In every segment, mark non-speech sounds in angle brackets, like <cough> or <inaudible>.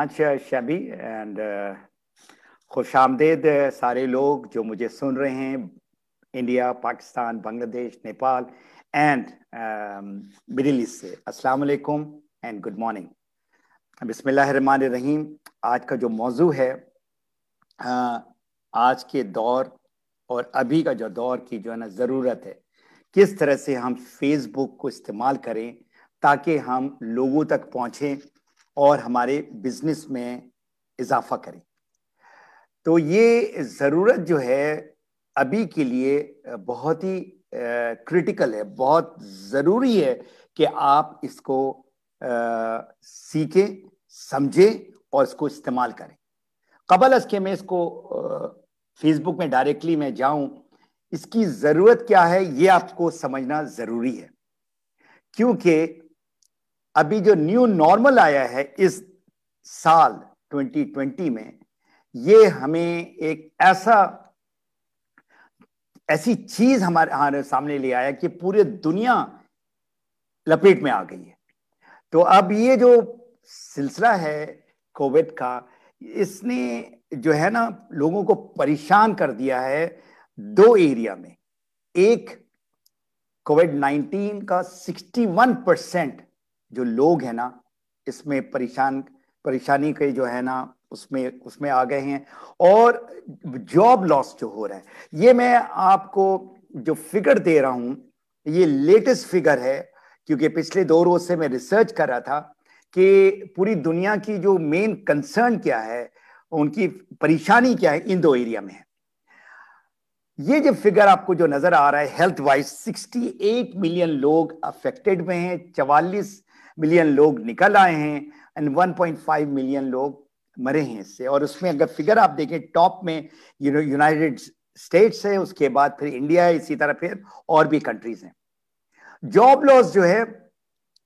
Much शबी and uh, खुश आमदेद सारे लोग जो मुझे सुन रहे हैं India Pakistan Bangladesh Nepal and um, middle east से अस्सलाम वालेकुम एंड गुड मॉर्निंग बिस्मिल्लाहमान रहीम आज का जो मौजू है आज के दौर और अभी का जो दौर की जो है ना ज़रूरत है किस तरह से हम फेसबुक को इस्तेमाल करें ताकि हम लोगों तक पहुँचें और हमारे बिजनेस में इजाफा करें तो ये ज़रूरत जो है अभी के लिए बहुत ही क्रिटिकल है बहुत ज़रूरी है कि आप इसको सीखें समझें और इसको इस्तेमाल करें कबल अस के मैं इसको फेसबुक में डायरेक्टली मैं जाऊं इसकी ज़रूरत क्या है ये आपको समझना ज़रूरी है क्योंकि अभी जो न्यू नॉर्मल आया है इस साल 2020 में ये हमें एक ऐसा ऐसी चीज हमारे हमारे सामने ले आया कि पूरे दुनिया लपेट में आ गई है तो अब ये जो सिलसिला है कोविड का इसने जो है ना लोगों को परेशान कर दिया है दो एरिया में एक कोविड 19 का 61 परसेंट जो लोग हैं ना इसमें परेशान परेशानी के जो है ना उसमें उसमें आ गए हैं और जॉब लॉस जो हो रहा है ये मैं आपको जो फिगर दे रहा हूं ये लेटेस्ट फिगर है क्योंकि पिछले दो रोज से मैं रिसर्च कर रहा था कि पूरी दुनिया की जो मेन कंसर्न क्या है उनकी परेशानी क्या है इन दो एरिया में है ये जो फिगर आपको जो नजर आ रहा है हेल्थ वाइज 68 मिलियन लोग अफेक्टेड में हैं 44 मिलियन लोग निकल आए हैं एंड 1.5 मिलियन लोग मरे हैं इससे और उसमें अगर फिगर आप देखें टॉप में यूनाइटेड स्टेट्स है उसके बाद फिर इंडिया है इसी तरह फिर और भी कंट्रीज हैं जॉब लॉस जो है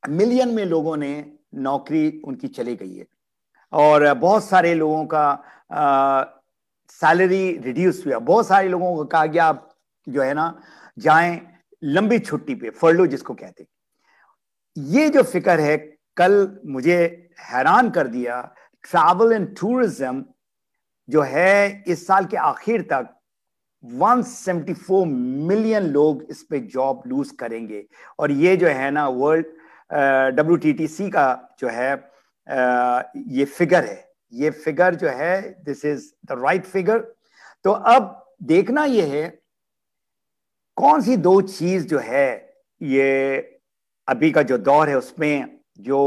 मिलियन में लोगों ने नौकरी उनकी चली गई है और बहुत सारे लोगों का सैलरी रिड्यूस हुआ बहुत सारे लोगों को कहा गया आप जो है ना जाएं लंबी छुट्टी पे फर्लो जिसको कहते हैं ये जो फिक्र है कल मुझे हैरान कर दिया ट्रैवल एंड टूरिज्म जो है इस साल के आखिर तक 174 मिलियन लोग इस पे जॉब लूज करेंगे और ये जो है ना वर्ल्ड डब्ल्यू का जो है आ, ये फिगर है ये फिगर जो है this is the right figure तो अब देखना ये है कौन सी दो चीज जो है ये अभी का जो दौर है उसमें जो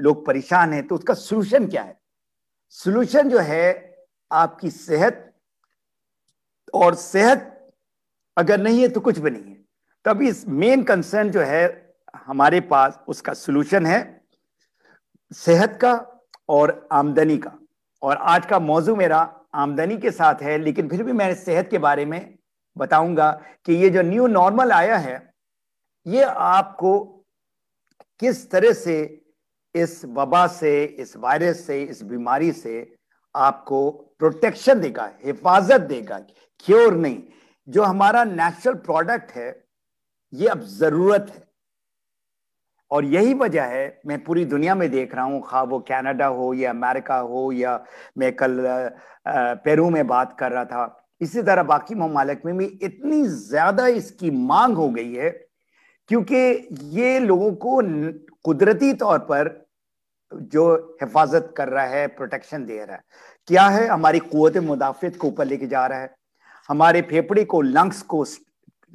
लोग परेशान हैं तो उसका सोल्यूशन क्या है सोल्यूशन जो है आपकी सेहत और सेहत अगर नहीं है तो कुछ भी नहीं है तभी इस मेन कंसर्न जो है हमारे पास उसका सोल्यूशन है सेहत का और आमदनी का और आज का मौजू मेरा आमदनी के साथ है लेकिन फिर भी मैं सेहत के बारे में बताऊंगा कि ये जो न्यू नॉर्मल आया है ये आपको किस तरह से इस वबा से इस वायरस से इस बीमारी से आपको प्रोटेक्शन देगा हिफाजत देगा क्योर नहीं जो हमारा नेचुरल प्रोडक्ट है ये अब जरूरत है और यही वजह है मैं पूरी दुनिया में देख रहा हूं खा वो कनाडा हो या अमेरिका हो या मैं कल पेरू में बात कर रहा था इसी तरह बाकी ममालक में भी इतनी ज्यादा इसकी मांग हो गई है क्योंकि ये लोगों को कुदरती तौर पर जो हिफाजत कर रहा है प्रोटेक्शन दे रहा है क्या है हमारी कुत मुदाफत को ऊपर लेके जा रहा है हमारे फेफड़े को लंग्स को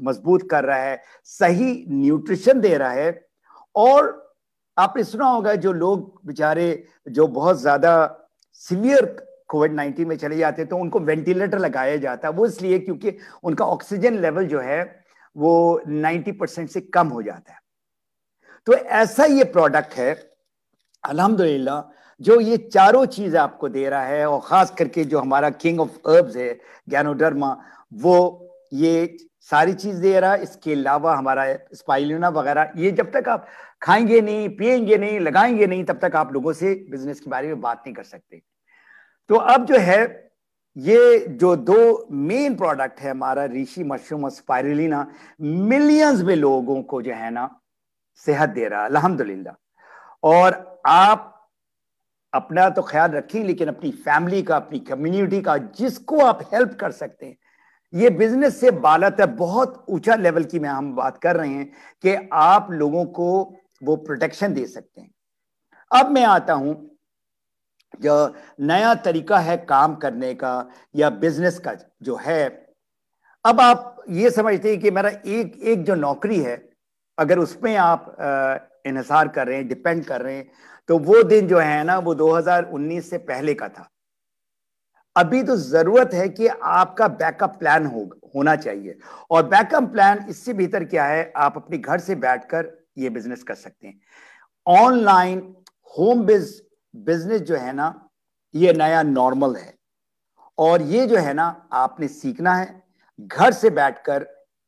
मजबूत कर रहा है सही न्यूट्रिशन दे रहा है और आपने सुना होगा जो लोग बेचारे जो बहुत ज्यादा सीवियर कोविड नाइन्टीन में चले जाते तो उनको वेंटिलेटर लगाया जाता है वो इसलिए क्योंकि उनका ऑक्सीजन लेवल जो है वो 90 परसेंट से कम हो जाता है तो ऐसा ये प्रोडक्ट है अल्हम्दुलिल्लाह जो ये चारों चीज आपको दे रहा है और खास करके जो हमारा किंग ऑफ हर्ब्स है गैनोडर्मा वो ये सारी चीज दे रहा है इसके अलावा हमारा स्पाइलिना वगैरह ये जब तक आप खाएंगे नहीं पिएंगे नहीं लगाएंगे नहीं तब तक आप लोगों से बिजनेस के बारे में बात नहीं कर सकते तो अब जो है ये जो दो मेन प्रोडक्ट है हमारा ऋषि मशरूम और स्पायरलिना मिलियंस में लोगों को जो है ना सेहत दे रहा है अलहमदुल्ला और आप अपना तो ख्याल रखें लेकिन अपनी फैमिली का अपनी कम्युनिटी का जिसको आप हेल्प कर सकते हैं ये बिजनेस से बालत है बहुत ऊंचा लेवल की मैं हम बात कर रहे हैं कि आप लोगों को वो प्रोटेक्शन दे सकते हैं अब मैं आता हूं जो नया तरीका है काम करने का या बिजनेस का जो है अब आप ये समझते हैं कि मेरा एक एक जो नौकरी है अगर उसमें आप इंसार कर रहे हैं डिपेंड कर रहे हैं तो वो दिन जो है ना वो 2019 से पहले का था अभी तो जरूरत है कि आपका बैकअप प्लान हो, होना चाहिए और बैकअप प्लान इससे बेहतर क्या है आप अपने घर से बैठकर ये बिजनेस कर सकते हैं ऑनलाइन होम बेस्ड बिजनेस जो है ना ये नया नॉर्मल है और ये जो है ना आपने सीखना है घर से बैठकर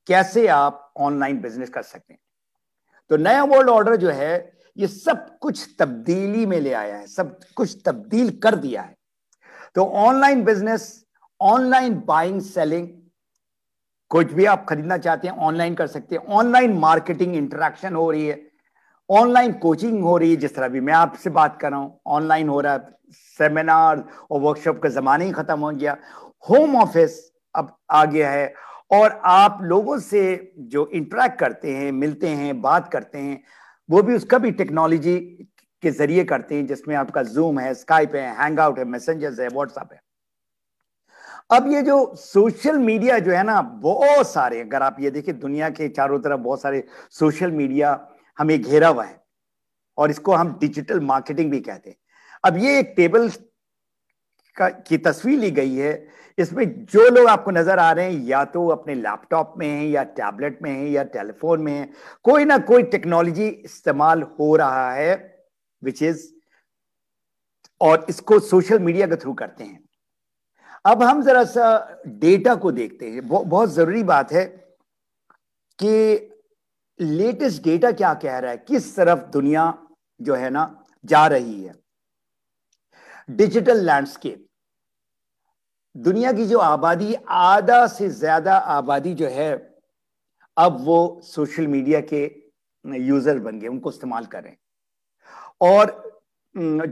कैसे आप ऑनलाइन बिजनेस कर सकते हैं तो नया वर्ल्ड ऑर्डर जो है ये सब कुछ तब्दीली में ले आया है सब कुछ तब्दील कर दिया है तो online business online buying selling कुछ भी आप खरीदना चाहते हैं ऑनलाइन कर सकते हैं ऑनलाइन मार्केटिंग इंटरेक्शन हो रही है ऑनलाइन कोचिंग हो रही है जिस तरह भी मैं आपसे बात कर रहा हूँ ऑनलाइन हो रहा है सेमिनार और वर्कशॉप का जमाना ही खत्म हो गया होम ऑफिस अब आ गया है और आप लोगों से जो इंटरेक्ट करते हैं मिलते हैं बात करते हैं वो भी उसका भी टेक्नोलॉजी के जरिए करते हैं जिसमें आपका जूम है स्काइप है हैंग आउट है मैसेंजर्स है व्हाट्सअप है अब ये जो सोशल मीडिया जो है ना बहुत सारे अगर आप ये देखिए दुनिया के चारों तरफ बहुत सारे सोशल मीडिया हमें घेरा हुआ है और इसको हम डिजिटल मार्केटिंग भी कहते हैं अब ये एक टेबल का की तस्वीर ली गई है इसमें जो लोग आपको नजर आ रहे हैं या तो अपने लैपटॉप में हैं या टैबलेट में हैं या टेलीफोन में है कोई ना कोई टेक्नोलॉजी इस्तेमाल हो रहा है विच इज और इसको सोशल मीडिया के थ्रू करते हैं अब हम जरा सा डेटा को देखते हैं बहुत जरूरी बात है कि लेटेस्ट डेटा क्या कह रहा है किस तरफ दुनिया जो है ना जा रही है डिजिटल लैंडस्केप दुनिया की जो आबादी आधा से ज्यादा आबादी जो है अब वो सोशल मीडिया के यूजर बन गए उनको इस्तेमाल करें और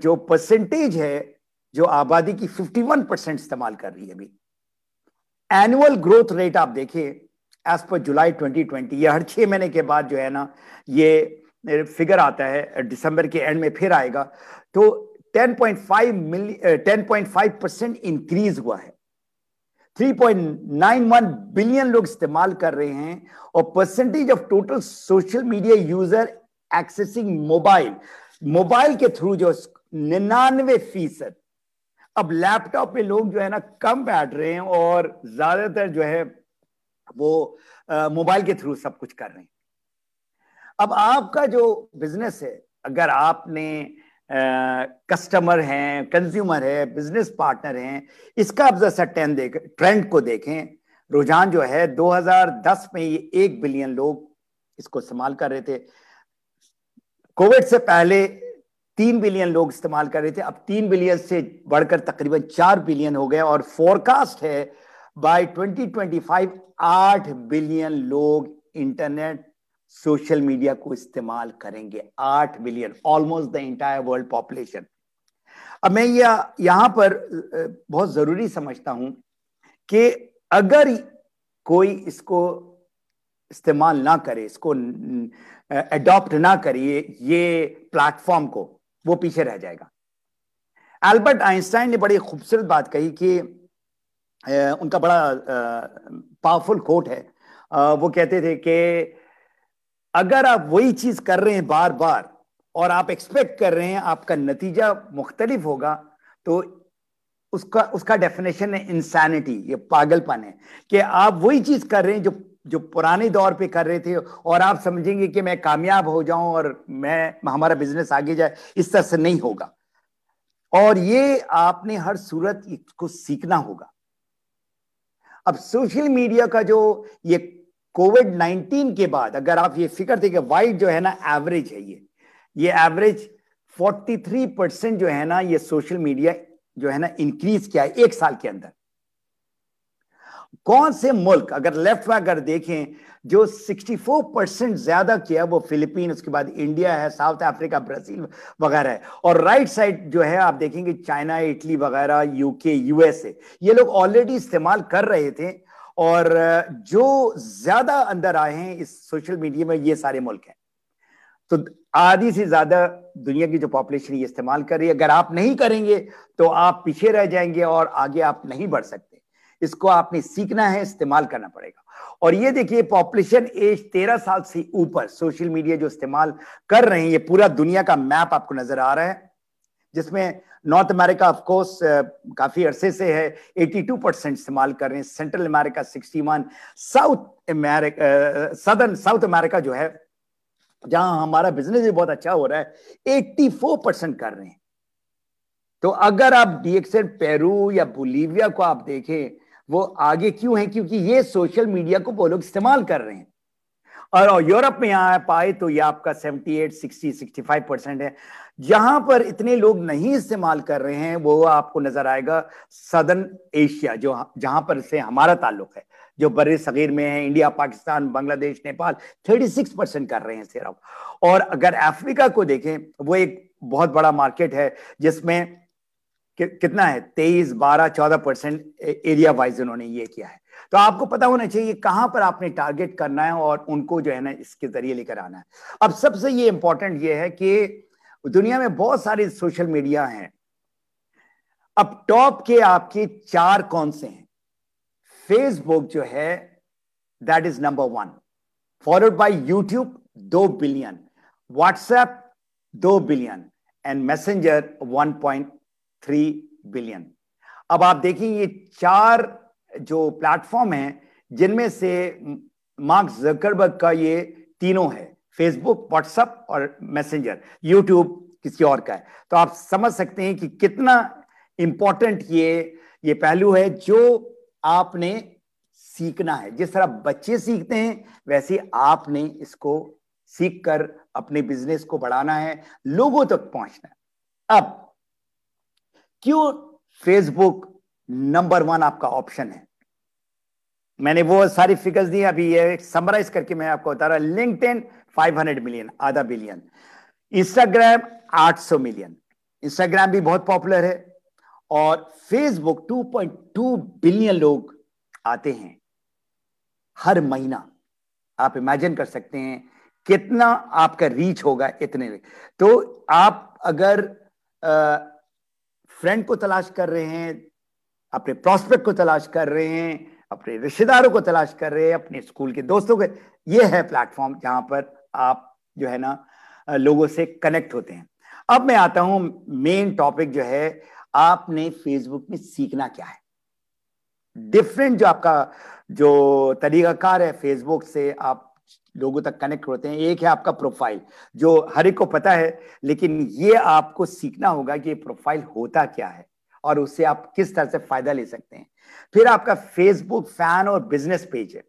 जो परसेंटेज है जो आबादी की 51 परसेंट इस्तेमाल कर रही है अभी एनुअल ग्रोथ रेट आप देखें एज पर जुलाई 2020 ये हर छः महीने के बाद जो है ना ये फिगर आता है दिसंबर के एंड में फिर आएगा तो 10.5 मिलियन 10.5 परसेंट इंक्रीज हुआ है 3.91 बिलियन लोग इस्तेमाल कर रहे हैं और percentage of total social media user accessing mobile mobile के थ्रू जो निन्यानवे फीसद अब लैपटॉप पे लोग जो है ना कम बैठ रहे हैं और ज्यादातर जो है वो मोबाइल के थ्रू सब कुछ कर रहे हैं अब आपका जो बिजनेस है अगर आपने कस्टमर हैं कंज्यूमर है बिजनेस पार्टनर हैं इसका आप जैसा ट्रेंड देख ट्रेंड को देखें रुझान जो है 2010 में ये एक बिलियन लोग इसको इस्तेमाल कर रहे थे कोविड से पहले तीन बिलियन लोग इस्तेमाल कर रहे थे अब तीन बिलियन से बढ़कर तकरीबन चार बिलियन हो गए और फोरकास्ट है बाय 2025 आठ बिलियन लोग इंटरनेट सोशल मीडिया को इस्तेमाल करेंगे आठ billion almost the entire world population अब मैं यह यहां पर बहुत जरूरी समझता हूं कि अगर कोई इसको इस्तेमाल ना करे इसको एडॉप्ट ना करिए ये प्लेटफॉर्म को वो पीछे रह जाएगा एल्बर्ट आइंस्टाइन ने बड़ी खूबसूरत बात कही कि उनका बड़ा पावरफुल कोट है वो कहते थे कि अगर आप वही चीज कर रहे हैं बार बार और आप एक्सपेक्ट कर रहे हैं आपका नतीजा मुख्तलिफ होगा तो उसका उसका डेफिनेशन है इंसानिटी ये पागलपन है कि आप वही चीज कर रहे हैं जो जो पुराने दौर पे कर रहे थे और आप समझेंगे कि मैं कामयाब हो जाऊं और मैं हमारा बिजनेस आगे जाए इस तरह से नहीं होगा और ये आपने हर सूरत को सीखना होगा अब सोशल मीडिया का जो ये कोविड 19 के बाद अगर आप ये फिक्र थे कि वाइट जो है ना एवरेज है ये ये एवरेज 43 परसेंट जो है ना ये सोशल मीडिया जो है ना इंक्रीज किया है एक साल के अंदर कौन से मुल्क अगर लेफ्ट में अगर देखें जो 64 परसेंट ज्यादा किया वो फिलीपीन उसके बाद इंडिया है साउथ अफ्रीका ब्राजील वगैरह है और राइट साइड जो है आप देखेंगे चाइना इटली वगैरह यूके यूएसए ये लोग ऑलरेडी इस्तेमाल कर रहे थे और जो ज्यादा अंदर आए हैं इस सोशल मीडिया में ये सारे मुल्क हैं तो आधी से ज्यादा दुनिया की जो पॉपुलेशन ये इस्तेमाल कर रही है अगर आप नहीं करेंगे तो आप पीछे रह जाएंगे और आगे आप नहीं बढ़ सकते इसको आपने सीखना है इस्तेमाल करना पड़ेगा और ये देखिए पॉपुलेशन एज तेरह साल से ऊपर सोशल मीडिया जो इस्तेमाल कर रहे हैं ये पूरा दुनिया का मैप आपको नजर आ रहा है जिसमें नॉर्थ अमेरिका ऑफ कोर्स काफी अरसे से है 82 परसेंट इस्तेमाल कर रहे हैं Central America 61 South America southern South America जो है जहां हमारा बिजनेस भी बहुत अच्छा हो रहा है 84 परसेंट कर रहे हैं तो अगर आप डीएक्सएन पेरू या बोलीविया को आप देखें वो आगे क्यों है क्योंकि ये सोशल मीडिया को वो लोग इस्तेमाल कर रहे हैं और यूरोप में आ पाए तो ये आपका 78, 60, 65 परसेंट है जहां पर इतने लोग नहीं इस्तेमाल कर रहे हैं वो आपको नजर आएगा सदन एशिया जो जहां पर से हमारा ताल्लुक है जो बर सगीर में है इंडिया पाकिस्तान बांग्लादेश नेपाल 36 परसेंट कर रहे हैं सिर्फ और अगर अफ्रीका को देखें वो एक बहुत बड़ा मार्केट है जिसमें कि, कितना है तेईस बारह चौदह परसेंट एरिया वाइज उन्होंने ये किया है तो आपको पता होना चाहिए कहां पर आपने टारगेट करना है और उनको जो है ना इसके जरिए लेकर आना है अब सबसे ये इंपॉर्टेंट ये है कि दुनिया में बहुत सारे सोशल मीडिया हैं अब टॉप के आपके चार कौन से हैं फेसबुक जो है that is number one followed by YouTube दो बिलियन व्हाट्सएप दो billion and Messenger one point three billion अब आप देखिए ये चार जो प्लेटफॉर्म है जिनमें से मार्क जकरबर्ग का ये तीनों है फेसबुक व्हाट्सएप और मैसेंजर यूट्यूब किसी और का है तो आप समझ सकते हैं कि कितना इंपॉर्टेंट ये ये पहलू है जो आपने सीखना है जिस तरह बच्चे सीखते हैं वैसे आपने इसको सीख कर अपने बिजनेस को बढ़ाना है लोगों तक पहुंचना है अब क्यों फेसबुक नंबर वन आपका ऑप्शन है मैंने वो सारी फिगर्स दी अभी ये समराइज करके मैं आपको बता रहा LinkedIn five hundred million आधा बिलियन इंस्टाग्राम आठ सौ मिलियन इंस्टाग्राम भी बहुत पॉपुलर है और फेसबुक 2.2 बिलियन लोग आते हैं हर महीना आप इमेजिन कर सकते हैं कितना आपका रीच होगा इतने में तो आप अगर फ्रेंड को तलाश कर रहे हैं अपने प्रॉस्पेक्ट को तलाश कर रहे हैं अपने रिश्तेदारों को तलाश कर रहे हैं अपने स्कूल के दोस्तों के ये है प्लेटफॉर्म जहां पर आप जो है ना लोगों से कनेक्ट होते हैं अब मैं आता हूं मेन टॉपिक जो है आपने फेसबुक में सीखना क्या है डिफरेंट जो आपका जो तरीकाकार है फेसबुक से आप लोगों तक कनेक्ट होते हैं एक है आपका प्रोफाइल जो हर एक को पता है लेकिन ये आपको सीखना होगा कि प्रोफाइल होता क्या है और उससे आप किस तरह से फायदा ले सकते हैं फिर आपका फेसबुक फैन और बिजनेस पेज है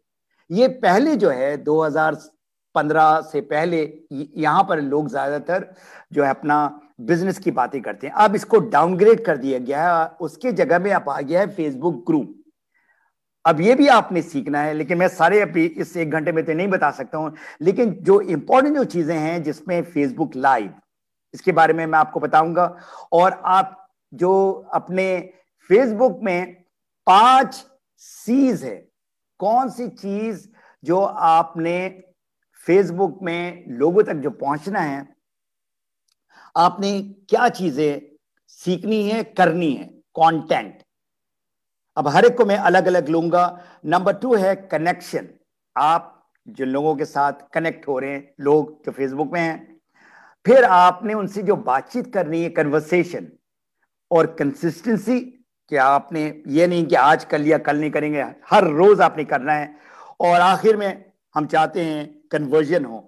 ये पहले जो है 2015 से पहले यहां पर लोग ज़्यादातर जो है अपना बिजनेस की बातें करते हैं अब इसको डाउनग्रेड कर दिया गया है उसके जगह में अब आ गया है फेसबुक ग्रुप अब ये भी आपने सीखना है लेकिन मैं सारे अभी इस एक घंटे में तो नहीं बता सकता हूं लेकिन जो इंपॉर्टेंट जो चीजें हैं जिसमें फेसबुक लाइव इसके बारे में मैं आपको बताऊंगा और आप जो अपने फेसबुक में पांच सीज है कौन सी चीज जो आपने फेसबुक में लोगों तक जो पहुंचना है आपने क्या चीजें सीखनी है करनी है कंटेंट अब हर एक को मैं अलग अलग लूंगा नंबर टू है कनेक्शन आप जिन लोगों के साथ कनेक्ट हो रहे हैं लोग जो फेसबुक में हैं फिर आपने उनसे जो बातचीत करनी है कन्वर्सेशन और कंसिस्टेंसी कि आपने ये नहीं कि आज कर लिया कल नहीं करेंगे हर रोज आपने करना है और आखिर में हम चाहते हैं कन्वर्जन हो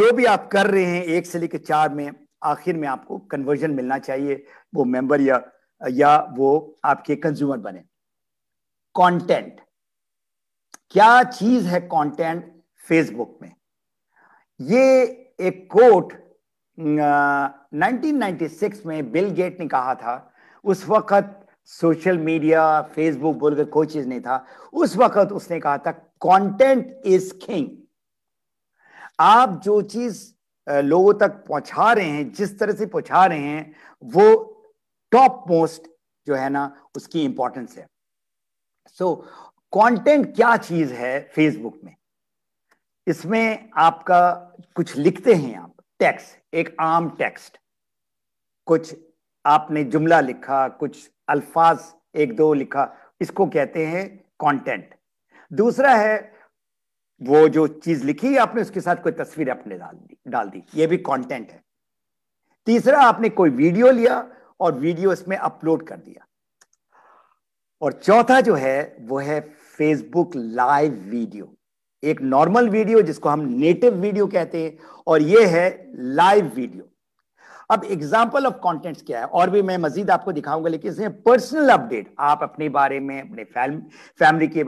जो भी आप कर रहे हैं एक से लेकर चार में आखिर में आपको कन्वर्जन मिलना चाहिए वो मेंबर या या वो आपके कंज्यूमर बने कंटेंट क्या चीज है कंटेंट फेसबुक में ये एक कोट 1996 में बिल गेट ने कहा था उस वक्त सोशल मीडिया फेसबुक बोलकर कोई चीज नहीं था उस वक्त उसने कहा था कंटेंट इज किंग आप जो चीज लोगों तक पहुंचा रहे हैं जिस तरह से पहुंचा रहे हैं वो टॉप मोस्ट जो है ना उसकी इंपॉर्टेंस है सो कंटेंट क्या चीज है फेसबुक में इसमें आपका कुछ लिखते हैं आप टेक्स्ट एक आम टेक्स्ट कुछ आपने जुमला लिखा कुछ अल्फाज एक दो लिखा इसको कहते हैं कंटेंट दूसरा है वो जो चीज लिखी आपने उसके साथ कोई तस्वीर आपने डाल दी डाल दी ये भी कंटेंट है तीसरा आपने कोई वीडियो लिया और वीडियो इसमें अपलोड कर दिया और चौथा जो है वो है फेसबुक लाइव वीडियो एक नॉर्मल वीडियो जिसको हम नेटिव वीडियो कहते हैं और ये है लाइव वीडियो अब एग्जाम्पल ऑफ कॉन्टेंट्स क्या है और भी मैं मजीद आपको दिखाऊंगा लेकिन इसमें पर्सनल अपडेट आप अपने बारे में अपने फैम फैमिली के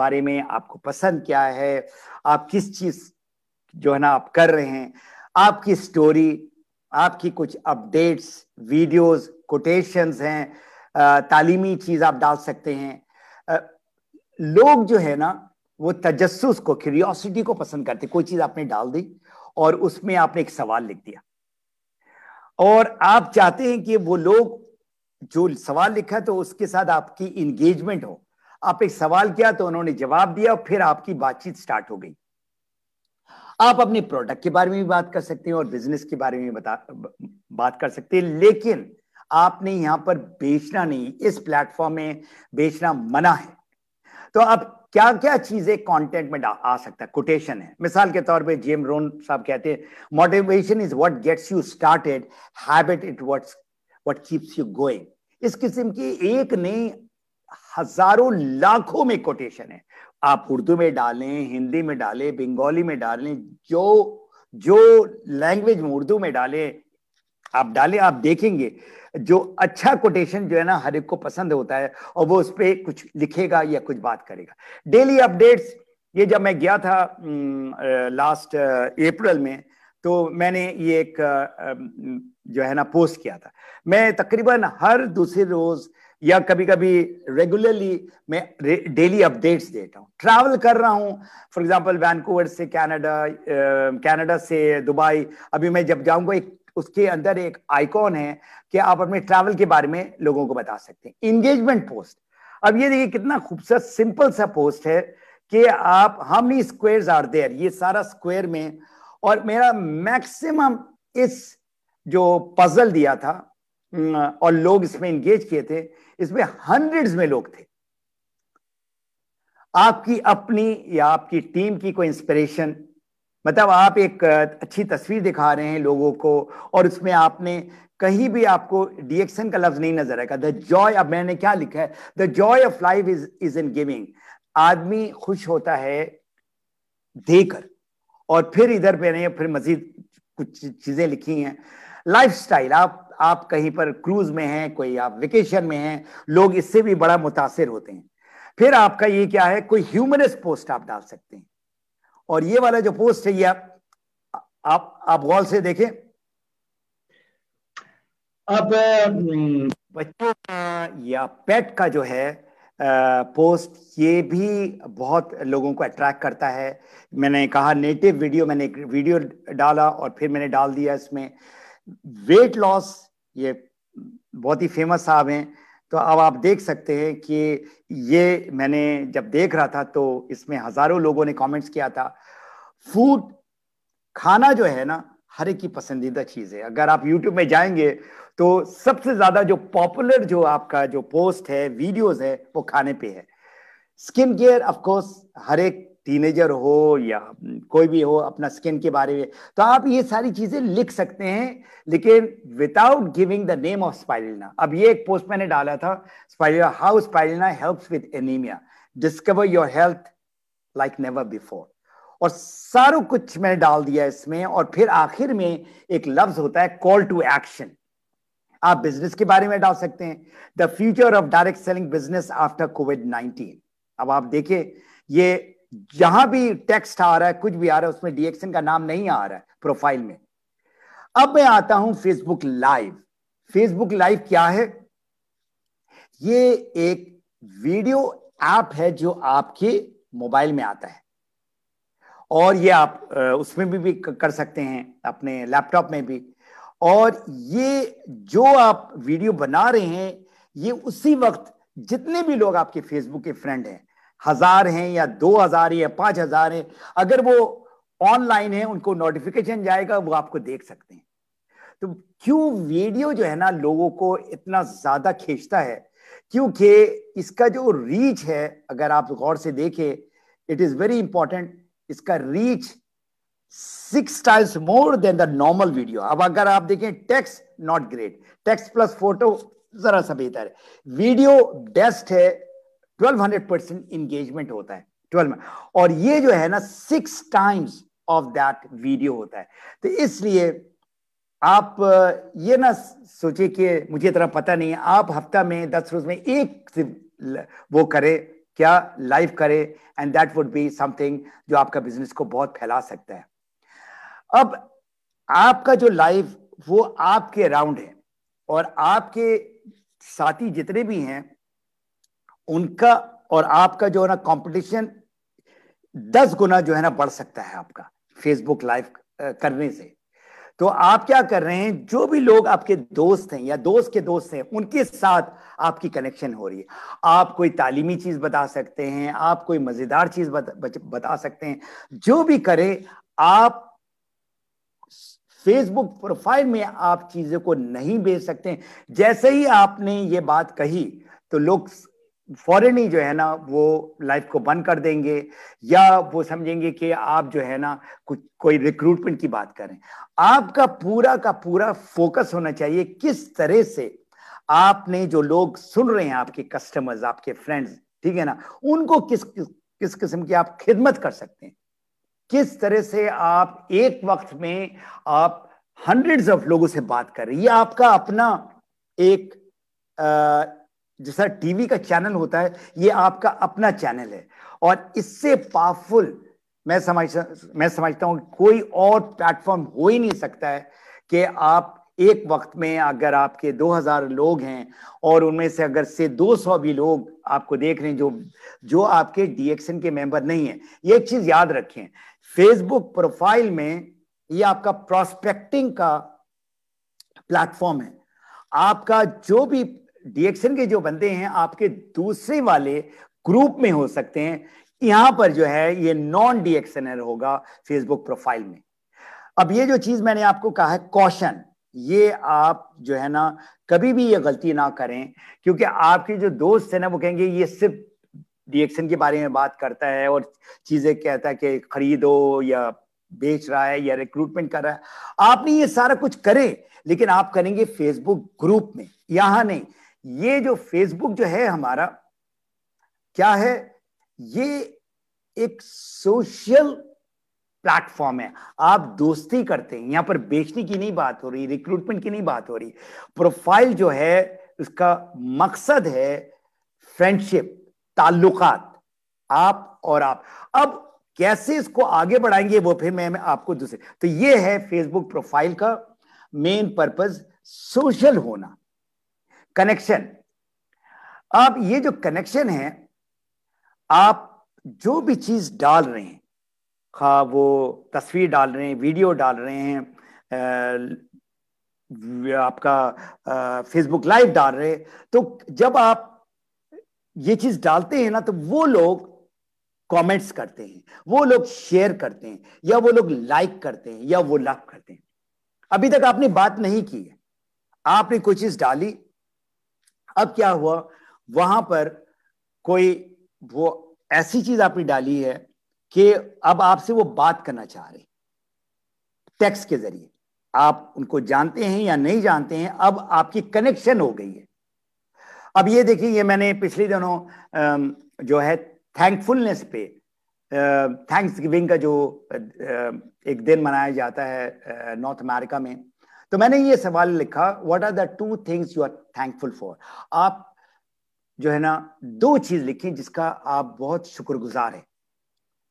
बारे में आपको पसंद क्या है आप किस चीज जो है ना आप कर रहे हैं आपकी स्टोरी आपकी कुछ अपडेट्स वीडियोस कोटेशंस हैं तालीमी चीज़ आप डाल सकते हैं लोग जो है ना वो तजस्स को क्यूरियोसिटी को पसंद करते कोई चीज़ आपने डाल दी और उसमें आपने एक सवाल लिख दिया और आप चाहते हैं कि वो लोग जो सवाल लिखा तो उसके साथ आपकी इंगेजमेंट हो आप एक सवाल किया तो उन्होंने जवाब दिया और फिर आपकी बातचीत स्टार्ट हो गई आप अपने प्रोडक्ट के बारे में भी बात कर सकते हैं और बिजनेस के बारे में बता बात कर सकते हैं लेकिन आपने यहां पर बेचना नहीं इस प्लेटफॉर्म में बेचना मना है तो अब क्या क्या चीजें कंटेंट में आ सकता है कोटेशन है मिसाल के तौर पे जेम रोन साहब कहते हैं motivation is what gets you started habit it what's what keeps you going इस किस्म की एक नई हजारों लाखों में कोटेशन है आप उर्दू में डालें हिंदी में डालें बंगाली में डालें जो जो लैंग्वेज में उर्दू में डालें आप डालें आप देखेंगे जो अच्छा कोटेशन जो है ना हर एक को पसंद होता है और वो उस पर कुछ लिखेगा या कुछ बात करेगा डेली अपडेट्स ये जब मैं गया था लास्ट अप्रैल में तो मैंने ये एक जो है ना पोस्ट किया था मैं तकरीबन हर दूसरे रोज या कभी कभी रेगुलरली मैं डेली अपडेट्स देता हूँ ट्रैवल कर रहा हूँ फॉर एग्जांपल वैनकूवर से कनाडा कनाडा से दुबई अभी मैं जब जाऊँगा एक उसके अंदर एक आइकॉन है कि आप अपने ट्रैवल के बारे में लोगों को बता सकते हैं इंगेजमेंट पोस्ट अब ये देखिए कितना खूबसूरत सिंपल सा पोस्ट है कि आप हाउ नहीं स्क्वेयर आर देयर ये सारा स्क्वायर में और मेरा मैक्सिमम इस जो पजल दिया था और लोग इसमें इंगेज किए थे इसमें हंड्रेड्स में लोग थे आपकी अपनी या आपकी टीम की कोई इंस्पिरेशन मतलब आप एक अच्छी तस्वीर दिखा रहे हैं लोगों को और उसमें आपने कहीं भी आपको डिएक्शन का लफ्ज नहीं नजर आएगा द जॉय अब मैंने क्या लिखा है the joy of life is is in giving आदमी खुश होता है देकर और फिर इधर पे नहीं फिर मजीद कुछ चीजें लिखी हैं लाइफ आप आप कहीं पर क्रूज में हैं कोई आप वेकेशन में हैं लोग इससे भी बड़ा मुतासर होते हैं फिर आपका ये क्या है कोई ह्यूमनस पोस्ट आप डाल सकते हैं और ये वाला जो पोस्ट है ये आप आप आप गौर से देखें अब हम्म, बच्चों या पेट का जो है पोस्ट ये भी बहुत लोगों को अट्रैक्ट करता है मैंने कहा नेटिव वीडियो मैंने एक वीडियो डाला और फिर मैंने डाल दिया इसमें वेट लॉस ये बहुत ही फेमस साहब हैं तो अब आप देख सकते हैं कि ये मैंने जब देख रहा था तो इसमें हजारों लोगों ने कमेंट्स किया था फूड खाना जो है ना हर एक की पसंदीदा चीज़ है अगर आप यूट्यूब में जाएंगे तो सबसे ज़्यादा जो पॉपुलर जो आपका जो पोस्ट है वीडियोस है वो खाने पे है स्किन केयर ऑफकोर्स हर एक टीनेजर हो या कोई भी हो अपना स्किन के बारे में तो आप ये सारी चीजें लिख सकते हैं लेकिन without giving the name of spirulina अब ये एक पोस्ट मैंने डाला था spirulina how spirulina helps with anaemia discover your health like never before और सारा कुछ मैंने डाल दिया इसमें और फिर आखिर में एक लफ्ज होता है कॉल टू एक्शन आप बिजनेस के बारे में डाल सकते हैं the future of direct selling business after COVID nineteen अब आप देखिए ये जहां भी टेक्स्ट आ रहा है कुछ भी आ रहा है उसमें डीएक्सन का नाम नहीं आ रहा है प्रोफाइल में अब मैं आता हूं फेसबुक लाइव फेसबुक लाइव क्या है ये एक वीडियो ऐप है जो आपके मोबाइल में आता है और ये आप उसमें भी, भी कर सकते हैं अपने लैपटॉप में भी और ये जो आप वीडियो बना रहे हैं ये उसी वक्त जितने भी लोग आपके फेसबुक के फ्रेंड हैं हजार हैं या दो हजार या पांच हजार है अगर वो ऑनलाइन है उनको नोटिफिकेशन जाएगा वो आपको देख सकते हैं तो क्यों वीडियो जो है ना लोगों को इतना ज्यादा खींचता है क्योंकि इसका जो रीच है अगर आप गौर से देखें इट इज वेरी इंपॉर्टेंट इसका reach six times more than the normal video अब अगर आप देखें text not great text plus photo जरा सा बेहतर है वीडियो बेस्ट है हंड्रेड परसेंट इंगेजमेंट होता है 12 और ये जो है ना six times of that video होता है तो इसलिए आप ये ना सोचिए कि मुझे तरह पता नहीं है आप हफ्ता में दस रोज में एक वो करे क्या लाइव करे and that would be something जो आपका बिजनेस को बहुत फैला सकता है अब आपका जो लाइव वो आपके अराउंड है और आपके साथी जितने भी हैं उनका और आपका जो है ना कंपटीशन दस गुना जो है ना बढ़ सकता है आपका फेसबुक लाइव करने से तो आप क्या कर रहे हैं जो भी लोग आपके दोस्त हैं या दोस्त के दोस्त हैं उनके साथ आपकी कनेक्शन हो रही है आप कोई तालीमी चीज बता सकते हैं आप कोई मजेदार चीज बता सकते हैं जो भी करें आप फेसबुक प्रोफाइल में आप चीजों को नहीं बेच सकते जैसे ही आपने ये बात कही तो लोग फॉरन ही जो है ना वो लाइफ को बंद कर देंगे या वो समझेंगे कि आप जो है ना कुछ कोई रिक्रूटमेंट की बात करें आपका पूरा का पूरा फोकस होना चाहिए किस तरह से आपने जो लोग सुन रहे हैं आपके कस्टमर्स आपके फ्रेंड्स ठीक है ना उनको किस किस किस्म की आप खिदमत कर सकते हैं किस तरह से आप एक वक्त में आप हंड्रेड ऑफ लोगों से बात कर रहे हैं ये आपका अपना एक आ, जैसा टीवी का चैनल होता है ये आपका अपना चैनल है और इससे पावरफुल मैं समझ मैं समझता हूँ कोई और प्लेटफॉर्म हो ही नहीं सकता है कि आप एक वक्त में अगर आपके 2000 लोग हैं और उनमें से अगर से 200 भी लोग आपको देख रहे हैं जो जो आपके डीएक्सएन के मेंबर नहीं है ये एक चीज याद रखें फेसबुक प्रोफाइल में ये आपका प्रोस्पेक्टिंग का प्लेटफॉर्म है आपका जो भी डीएक्शन के जो बंदे हैं आपके दूसरे वाले ग्रुप में हो सकते हैं यहां पर जो है ये नॉन डीएक्शनर होगा फेसबुक प्रोफाइल में अब ये जो चीज मैंने आपको कहा है कॉशन ये आप जो है ना कभी भी ये गलती ना करें क्योंकि आपके जो दोस्त है ना वो कहेंगे ये सिर्फ डीएक्शन के बारे में बात करता है और चीजें कहता है कि खरीदो या बेच रहा है या रिक्रूटमेंट कर रहा है आपने ये सारा कुछ करें लेकिन आप करेंगे फेसबुक ग्रुप में यहां नहीं ये जो फेसबुक जो है हमारा क्या है ये एक सोशल प्लेटफॉर्म है आप दोस्ती करते हैं यहां पर बेचने की नहीं बात हो रही रिक्रूटमेंट की नहीं बात हो रही प्रोफाइल जो है उसका मकसद है फ्रेंडशिप ताल्लुकात आप और आप अब कैसे इसको आगे बढ़ाएंगे वो फिर मैं, मैं आपको दूसरे तो ये है फेसबुक प्रोफाइल का मेन पर्पज सोशल होना कनेक्शन अब ये जो कनेक्शन है आप जो भी चीज डाल रहे हैं खा हाँ, वो तस्वीर डाल रहे हैं वीडियो डाल रहे हैं आपका फेसबुक लाइव डाल रहे हैं तो जब आप ये चीज डालते हैं ना तो वो लोग कमेंट्स करते हैं वो लोग शेयर करते हैं या वो लोग लाइक करते हैं या वो लव करते हैं अभी तक आपने बात नहीं की है आपने कोई चीज डाली अब क्या हुआ वहां पर कोई वो ऐसी चीज आपने डाली है कि अब आपसे वो बात करना चाह रहे टैक्स के जरिए आप उनको जानते हैं या नहीं जानते हैं अब आपकी कनेक्शन हो गई है अब ये देखिए ये मैंने पिछले दिनों जो है थैंकफुलनेस पे थैंक्स गिविंग का जो एक दिन मनाया जाता है नॉर्थ अमेरिका में तो मैंने ये सवाल लिखा what are the two things you are thankful for आप जो है ना दो चीज लिखी जिसका आप बहुत शुक्रगुजार हैं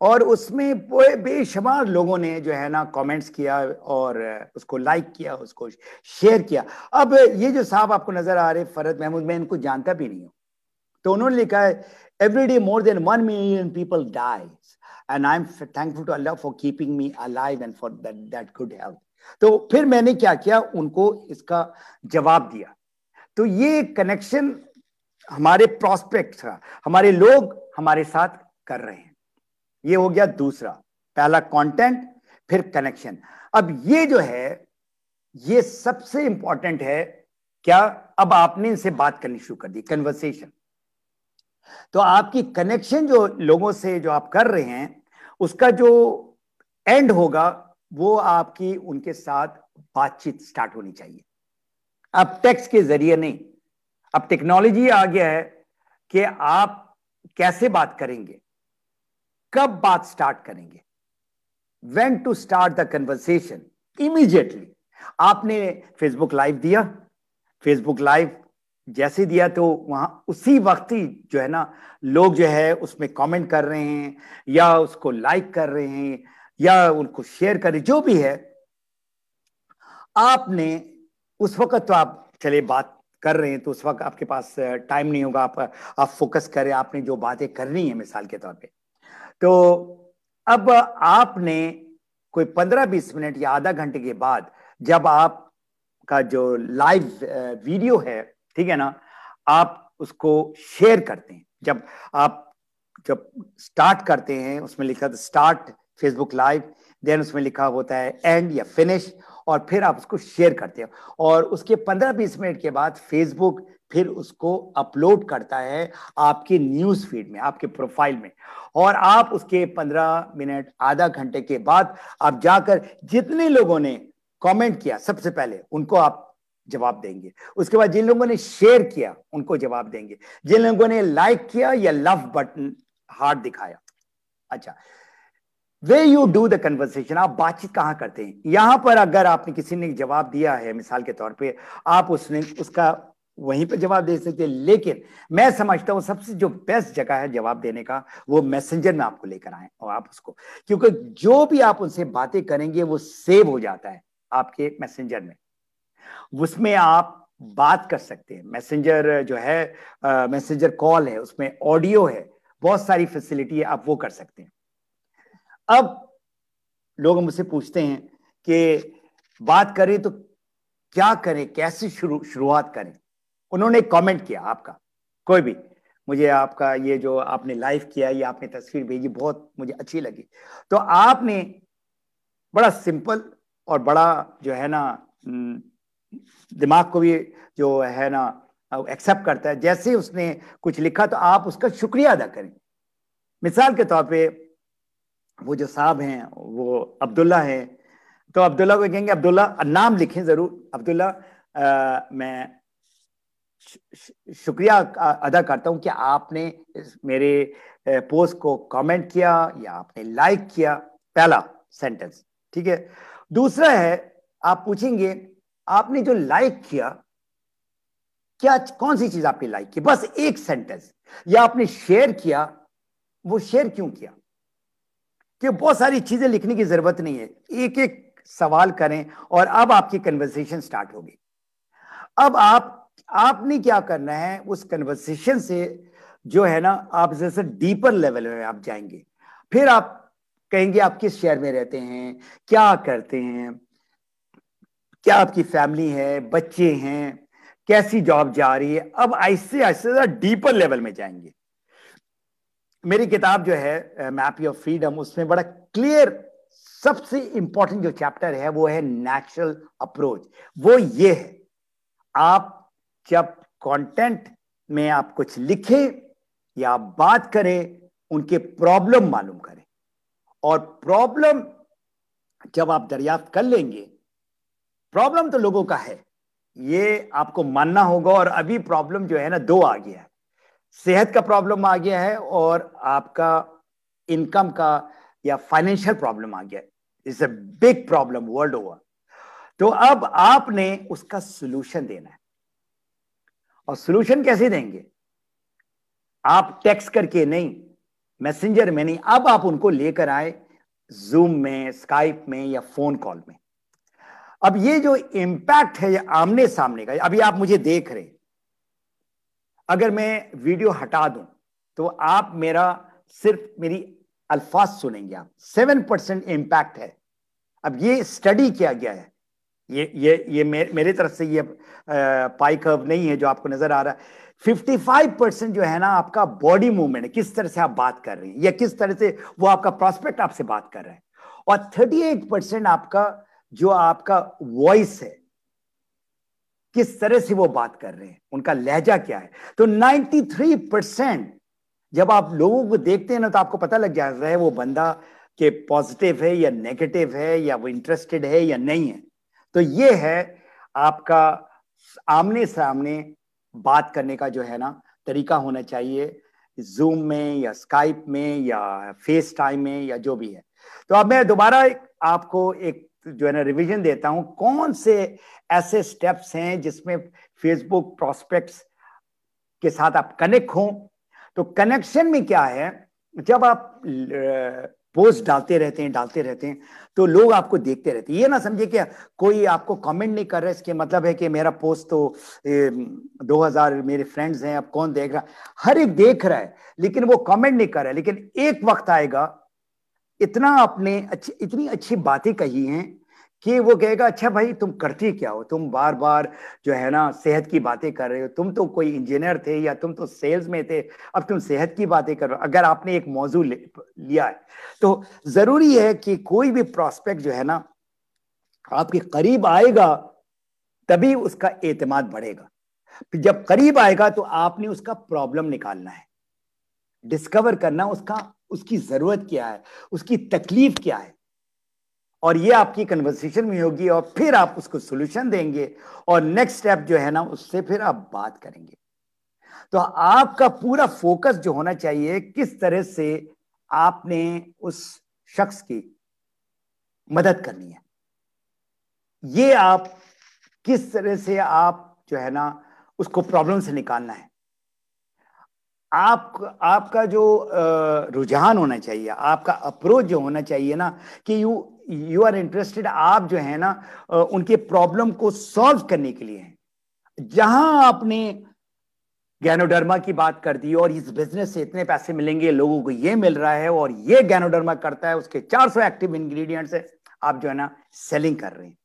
और उसमें बेशुमार लोगों ने जो है ना कमेंट्स किया और उसको लाइक किया उसको शेयर किया अब ये जो साहब आपको नजर आ रहे फरद महमूद मैं इनको जानता भी नहीं हूं तो उन्होंने लिखा है every day more than one million people dies and I am thankful to Allah for keeping me alive and for that good health तो फिर मैंने क्या किया उनको इसका जवाब दिया तो ये कनेक्शन हमारे प्रोस्पेक्ट का हमारे लोग हमारे साथ कर रहे हैं ये हो गया दूसरा पहला कंटेंट फिर कनेक्शन अब ये जो है ये सबसे इंपॉर्टेंट है क्या अब आपने इनसे बात करनी शुरू कर दी कन्वर्सेशन तो आपकी कनेक्शन जो लोगों से जो आप कर रहे हैं उसका जो एंड होगा वो आपकी उनके साथ बातचीत स्टार्ट होनी चाहिए अब टेक्स्ट के जरिए नहीं अब टेक्नोलॉजी आ गया है कि आप कैसे बात करेंगे कब बात स्टार्ट करेंगे when to start the conversation immediately आपने फेसबुक लाइव दिया फेसबुक लाइव जैसे दिया तो वहां उसी वक्त ही जो है ना लोग जो है उसमें कमेंट कर रहे हैं या उसको लाइक कर रहे हैं या उनको शेयर करें जो भी है आपने उस वक्त तो आप चले बात कर रहे हैं तो उस वक्त आपके पास टाइम नहीं होगा आप आप फोकस करें आपने जो बातें करनी है मिसाल के तौर पे तो अब आपने कोई पंद्रह बीस मिनट या आधा घंटे के बाद जब आपका जो लाइव वीडियो है ठीक है ना आप उसको शेयर करते हैं जब आप जब स्टार्ट करते हैं उसमें लिखा था स्टार्ट फेसबुक लाइव देन उसमें लिखा होता है एंड या फिनिश और फिर आप उसको शेयर करते हो और उसके पंद्रह बीस मिनट के बाद फेसबुक फिर उसको अपलोड करता है आपके न्यूज़ फीड में आपके प्रोफाइल में और आप उसके पंद्रह मिनट आधा घंटे के बाद आप जाकर जितने लोगों ने कमेंट किया सबसे पहले उनको आप जवाब देंगे उसके बाद जिन लोगों ने शेयर किया उनको जवाब देंगे जिन लोगों ने लाइक किया या लव बटन हार्ट दिखाया अच्छा way you do the conversation आप बातचीत कहाँ करते हैं यहां पर अगर आपने किसी ने जवाब दिया है मिसाल के तौर पे आप उसने उसका वहीं पर जवाब दे सकते हैं लेकिन मैं समझता हूँ सबसे जो बेस्ट जगह है जवाब देने का वो मैसेंजर में आपको लेकर आए और आप उसको क्योंकि जो भी आप उनसे बातें करेंगे वो सेव हो जाता है आपके मैसेंजर में उसमें आप बात कर सकते हैं मैसेंजर जो है मैसेंजर कॉल है उसमें ऑडियो है बहुत सारी फैसिलिटी है आप वो कर सकते हैं अब लोग मुझसे पूछते हैं कि बात करें तो क्या करें कैसे शुरू शुरुआत करें उन्होंने कमेंट किया आपका कोई भी मुझे आपका ये जो आपने लाइव किया ये आपने तस्वीर भेजी बहुत मुझे अच्छी लगी तो आपने बड़ा सिंपल और बड़ा जो है ना दिमाग को भी जो है ना एक्सेप्ट करता है जैसे उसने कुछ लिखा तो आप उसका शुक्रिया अदा करें मिसाल के तौर पे वो जो साहब हैं वो अब्दुल्ला है तो अब्दुल्ला को कहेंगे अब्दुल्ला नाम लिखें ज़रूर अब्दुल्ला मैं शुक्रिया अदा करता हूँ कि आपने मेरे पोस्ट को कमेंट किया या आपने लाइक किया पहला सेंटेंस ठीक है दूसरा है आप पूछेंगे आपने जो लाइक किया क्या कौन सी चीज आपने लाइक की बस एक सेंटेंस या आपने शेयर किया वो शेयर क्यों किया कि बहुत सारी चीजें लिखने की जरूरत नहीं है एक एक सवाल करें और अब आपकी कन्वर्सेशन स्टार्ट होगी अब आप आपने क्या करना है उस कन्वर्सेशन से जो है ना आप जैसे डीपर लेवल में आप जाएंगे फिर आप कहेंगे आप किस शहर में रहते हैं क्या करते हैं क्या आपकी फैमिली है बच्चे हैं कैसी जॉब जा रही है अब ऐसे ऐसे डीपर लेवल में जाएंगे मेरी किताब जो है मैप ऑफ फ्रीडम उसमें बड़ा क्लियर सबसे इंपॉर्टेंट जो चैप्टर है वो है नेचुरल अप्रोच वो ये है आप जब कंटेंट में आप कुछ लिखें या बात करें उनके प्रॉब्लम मालूम करें और प्रॉब्लम जब आप दरियाफ्त कर लेंगे प्रॉब्लम तो लोगों का है ये आपको मानना होगा और अभी प्रॉब्लम जो है ना दो आ गया है सेहत का प्रॉब्लम आ गया है और आपका इनकम का या फाइनेंशियल प्रॉब्लम आ गया है is a big problem world over तो अब आपने उसका सोल्यूशन देना है और सोल्यूशन कैसे देंगे आप टेक्स करके नहीं मैसेंजर में नहीं अब आप उनको लेकर आए जूम में स्काइप में या फोन कॉल में अब ये जो इम्पैक्ट है ये आमने सामने का अभी आप मुझे देख रहे हैं अगर मैं वीडियो हटा दूं तो आप मेरा सिर्फ मेरी अल्फाज सुनेंगे आप सेवन परसेंट इम्पैक्ट है अब ये स्टडी किया गया है ये ये ये मेरे, मेरे तरफ से ये पाई कर्व नहीं है जो आपको नजर आ रहा है 55 परसेंट जो है ना आपका बॉडी मूवमेंट है किस तरह से आप बात कर रहे हैं या किस तरह से वो आपका प्रोस्पेक्ट आपसे बात कर रहा है और 38 परसेंट आपका जो आपका वॉइस है किस तरह से वो बात कर रहे हैं उनका लहजा क्या है तो 93 परसेंट जब आप लोगों को देखते हैं ना तो आपको पता लग जाता है वो बंदा के पॉजिटिव है या नेगेटिव है या वो इंटरेस्टेड है या नहीं है तो ये है आपका आमने सामने बात करने का जो है ना तरीका होना चाहिए जूम में या स्काइप में या फेस टाइम में या जो भी है तो अब मैं दोबारा आपको एक जो है ना रिविजन देता हूं कौन से ऐसे स्टेप्स हैं जिसमें फेसबुक प्रोस्पेक्ट्स के साथ आप कनेक्ट हों तो कनेक्शन में क्या है जब आप पोस्ट डालते रहते हैं डालते रहते हैं तो लोग आपको देखते रहते हैं ये ना समझे कि कोई आपको कमेंट नहीं कर रहा है इसके मतलब है कि मेरा पोस्ट तो ए, 2000 मेरे फ्रेंड्स हैं अब कौन देख रहा हर एक देख रहा है लेकिन वो कमेंट नहीं कर रहा है लेकिन एक वक्त आएगा इतना आपने अच्छी इतनी अच्छी बातें कही हैं कि वो कहेगा अच्छा भाई तुम करती क्या हो तुम बार बार जो है ना सेहत की बातें कर रहे हो तुम तो कोई इंजीनियर थे या तुम तो सेल्स में थे अब तुम सेहत की बातें कर रहे हो अगर आपने एक मौजू लिया है तो जरूरी है कि कोई भी प्रॉस्पेक्ट जो है ना आपके करीब आएगा तभी उसका एतमाद बढ़ेगा जब करीब आएगा तो आपने उसका प्रॉब्लम निकालना है डिस्कवर करना उसका उसकी जरूरत क्या है उसकी तकलीफ क्या है और ये आपकी कन्वर्सेशन में होगी और फिर आप उसको सोल्यूशन देंगे और नेक्स्ट स्टेप जो है ना उससे फिर आप बात करेंगे तो आपका पूरा फोकस जो होना चाहिए किस तरह से आपने उस शख्स की मदद करनी है ये आप किस तरह से आप जो है ना उसको प्रॉब्लम से निकालना है आप आपका जो रुझान होना चाहिए आपका अप्रोच जो होना चाहिए ना कि यू यू आर इंटरेस्टेड आप जो है ना उनके प्रॉब्लम को सॉल्व करने के लिए हैं जहां आपने गैनोडर्मा की बात कर दी और इस बिजनेस से इतने पैसे मिलेंगे लोगों को ये मिल रहा है और ये गैनोडर्मा करता है उसके 400 एक्टिव इंग्रेडिएंट्स है आप जो है ना सेलिंग कर रहे हैं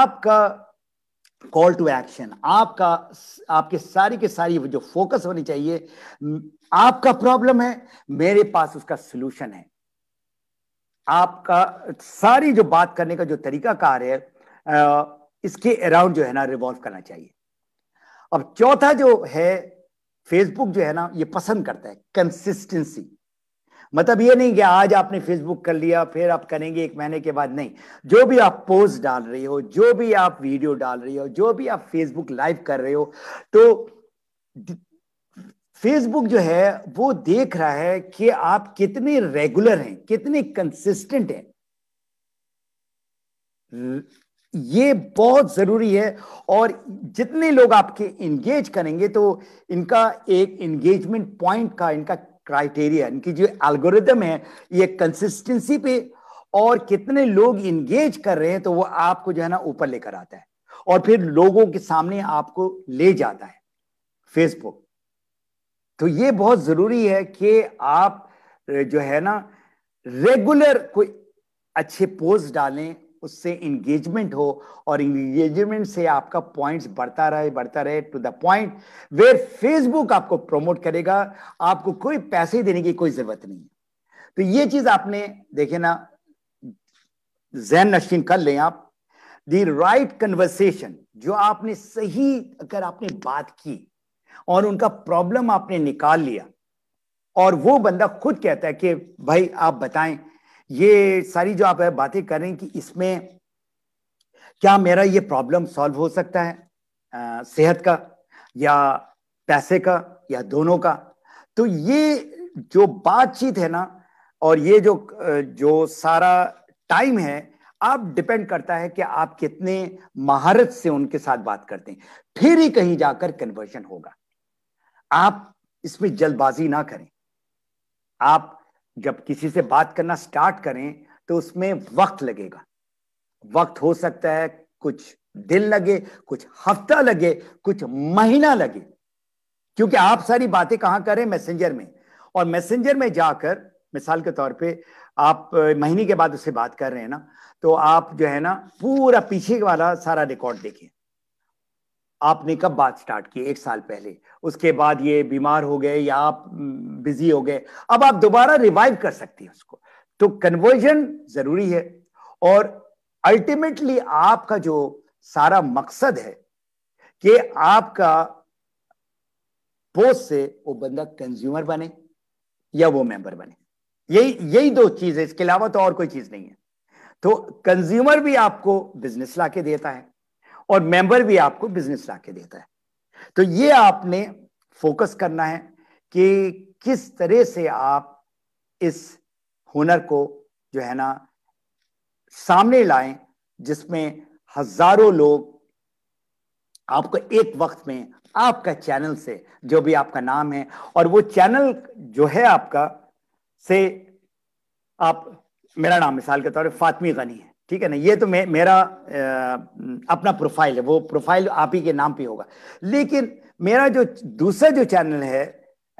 आपका कॉल टू एक्शन आपका आपके सारी के सारी जो फोकस होनी चाहिए आपका प्रॉब्लम है मेरे पास उसका सोल्यूशन है आपका सारी जो बात करने का जो तरीका कार है आ, इसके अराउंड जो है ना रिवॉल्व करना चाहिए अब चौथा जो है फेसबुक जो है ना ये पसंद करता है कंसिस्टेंसी मतलब ये नहीं कि आज आपने फेसबुक कर लिया फिर आप करेंगे एक महीने के बाद नहीं जो भी आप पोस्ट डाल रही हो जो भी आप वीडियो डाल रही हो जो भी आप फेसबुक लाइव कर रहे हो तो फेसबुक जो है वो देख रहा है कि आप कितने रेगुलर हैं कितने कंसिस्टेंट हैं ये बहुत जरूरी है और जितने लोग आपके इंगेज करेंगे तो इनका एक इंगेजमेंट पॉइंट का इनका क्राइटेरिया इनकी जो एल्गोरिदम है ये कंसिस्टेंसी पे और कितने लोग इंगेज कर रहे हैं तो वो आपको जो है ना ऊपर लेकर आता है और फिर लोगों के सामने आपको ले जाता है फेसबुक तो ये बहुत जरूरी है कि आप जो है ना रेगुलर कोई अच्छे पोस्ट डालें उससे इंगेजमेंट हो और इंगेजमेंट से आपका पॉइंट्स बढ़ता रहे बढ़ता रहे to the point where Facebook आपको प्रमोट करेगा आपको कोई पैसे देने की कोई जरूरत नहीं है तो ये चीज आपने देखे ना जैन नशीन कर लें आप दी राइट कन्वर्सेशन जो आपने सही अगर आपने बात की और उनका प्रॉब्लम आपने निकाल लिया और वो बंदा खुद कहता है कि भाई आप बताएं ये सारी जो आप बातें कर रहे हैं कि इसमें क्या मेरा ये प्रॉब्लम सॉल्व हो सकता है आ, सेहत का या पैसे का या दोनों का तो ये जो बातचीत है ना और ये जो जो सारा टाइम है आप डिपेंड करता है कि आप कितने महारत से उनके साथ बात करते हैं फिर ही कहीं जाकर कन्वर्जन होगा आप इसमें जल्दबाजी ना करें आप जब किसी से बात करना स्टार्ट करें तो उसमें वक्त लगेगा वक्त हो सकता है कुछ दिन लगे कुछ हफ्ता लगे कुछ महीना लगे क्योंकि आप सारी बातें कहां करें मैसेंजर में और मैसेंजर में जाकर मिसाल के तौर पे आप महीने के बाद उससे बात कर रहे हैं ना तो आप जो है ना पूरा पीछे वाला सारा रिकॉर्ड देखें आपने कब बात स्टार्ट की एक साल पहले उसके बाद ये बीमार हो गए या आप बिजी हो गए अब आप दोबारा रिवाइव कर सकती हैं उसको तो कन्वर्जन जरूरी है और अल्टीमेटली आपका जो सारा मकसद है कि आपका पोस्ट से वो बंदा कंज्यूमर बने या वो मेंबर बने यही यही दो चीज है इसके अलावा तो और कोई चीज नहीं है तो कंज्यूमर भी आपको बिजनेस ला के देता है और मेंबर भी आपको बिजनेस ला के देता है तो ये आपने फोकस करना है कि किस तरह से आप इस हुनर को जो है ना सामने लाएं जिसमें हजारों लोग आपको एक वक्त में आपका चैनल से जो भी आपका नाम है और वो चैनल जो है आपका से आप मेरा नाम मिसाल के तौर पर फातमी गनी है ठीक है ना ये तो मे, मेरा आ, अपना प्रोफाइल है वो प्रोफाइल आप ही के नाम पे होगा लेकिन मेरा जो दूसरा जो चैनल है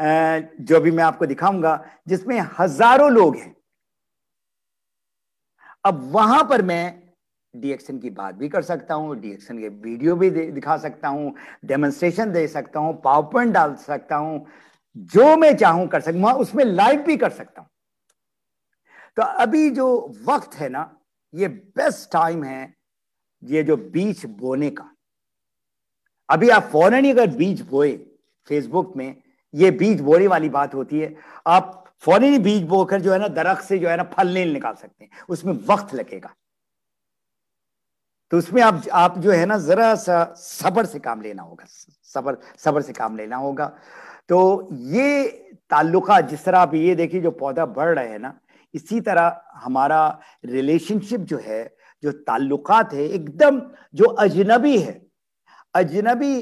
आ, जो भी मैं आपको दिखाऊंगा जिसमें हजारों लोग हैं अब वहां पर मैं डीएक्शन की बात भी कर सकता हूँ डीएक्शन के वीडियो भी दिखा सकता हूँ डेमोन्स्ट्रेशन दे सकता हूँ पावर पॉइंट डाल सकता हूँ जो मैं चाहूं कर सकता उसमें लाइव भी कर सकता हूं तो अभी जो वक्त है ना ये बेस्ट टाइम है ये जो बीज बोने का अभी आप फौरन ही अगर बीज बोए फेसबुक में ये बीज बोने वाली बात होती है आप फौरन ही बीज बोकर जो है ना दरख्त से जो है ना फल नहीं निकाल सकते हैं उसमें वक्त लगेगा तो उसमें आप आप जो है ना जरा सा सबर से काम लेना होगा सबर सबर से काम लेना होगा तो ये ताल्लुका जिस तरह आप ये देखिए जो पौधा बढ़ रहा है ना इसी तरह हमारा रिलेशनशिप जो है जो ताल्लुकात है एकदम जो अजनबी है अजनबी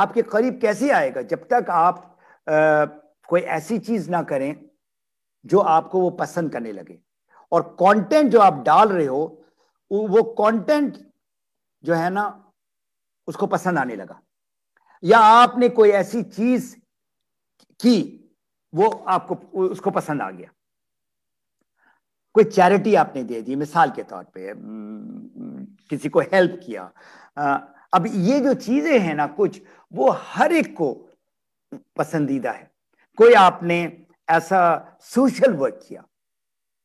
आपके करीब कैसे आएगा जब तक आप आ, कोई ऐसी चीज ना करें जो आपको वो पसंद करने लगे और कंटेंट जो आप डाल रहे हो वो कंटेंट जो है ना उसको पसंद आने लगा या आपने कोई ऐसी चीज की वो आपको उसको पसंद आ गया कोई चैरिटी आपने दे दी मिसाल के तौर पे किसी को हेल्प किया अब ये जो चीजें हैं ना कुछ वो हर एक को पसंदीदा है कोई आपने ऐसा सोशल वर्क किया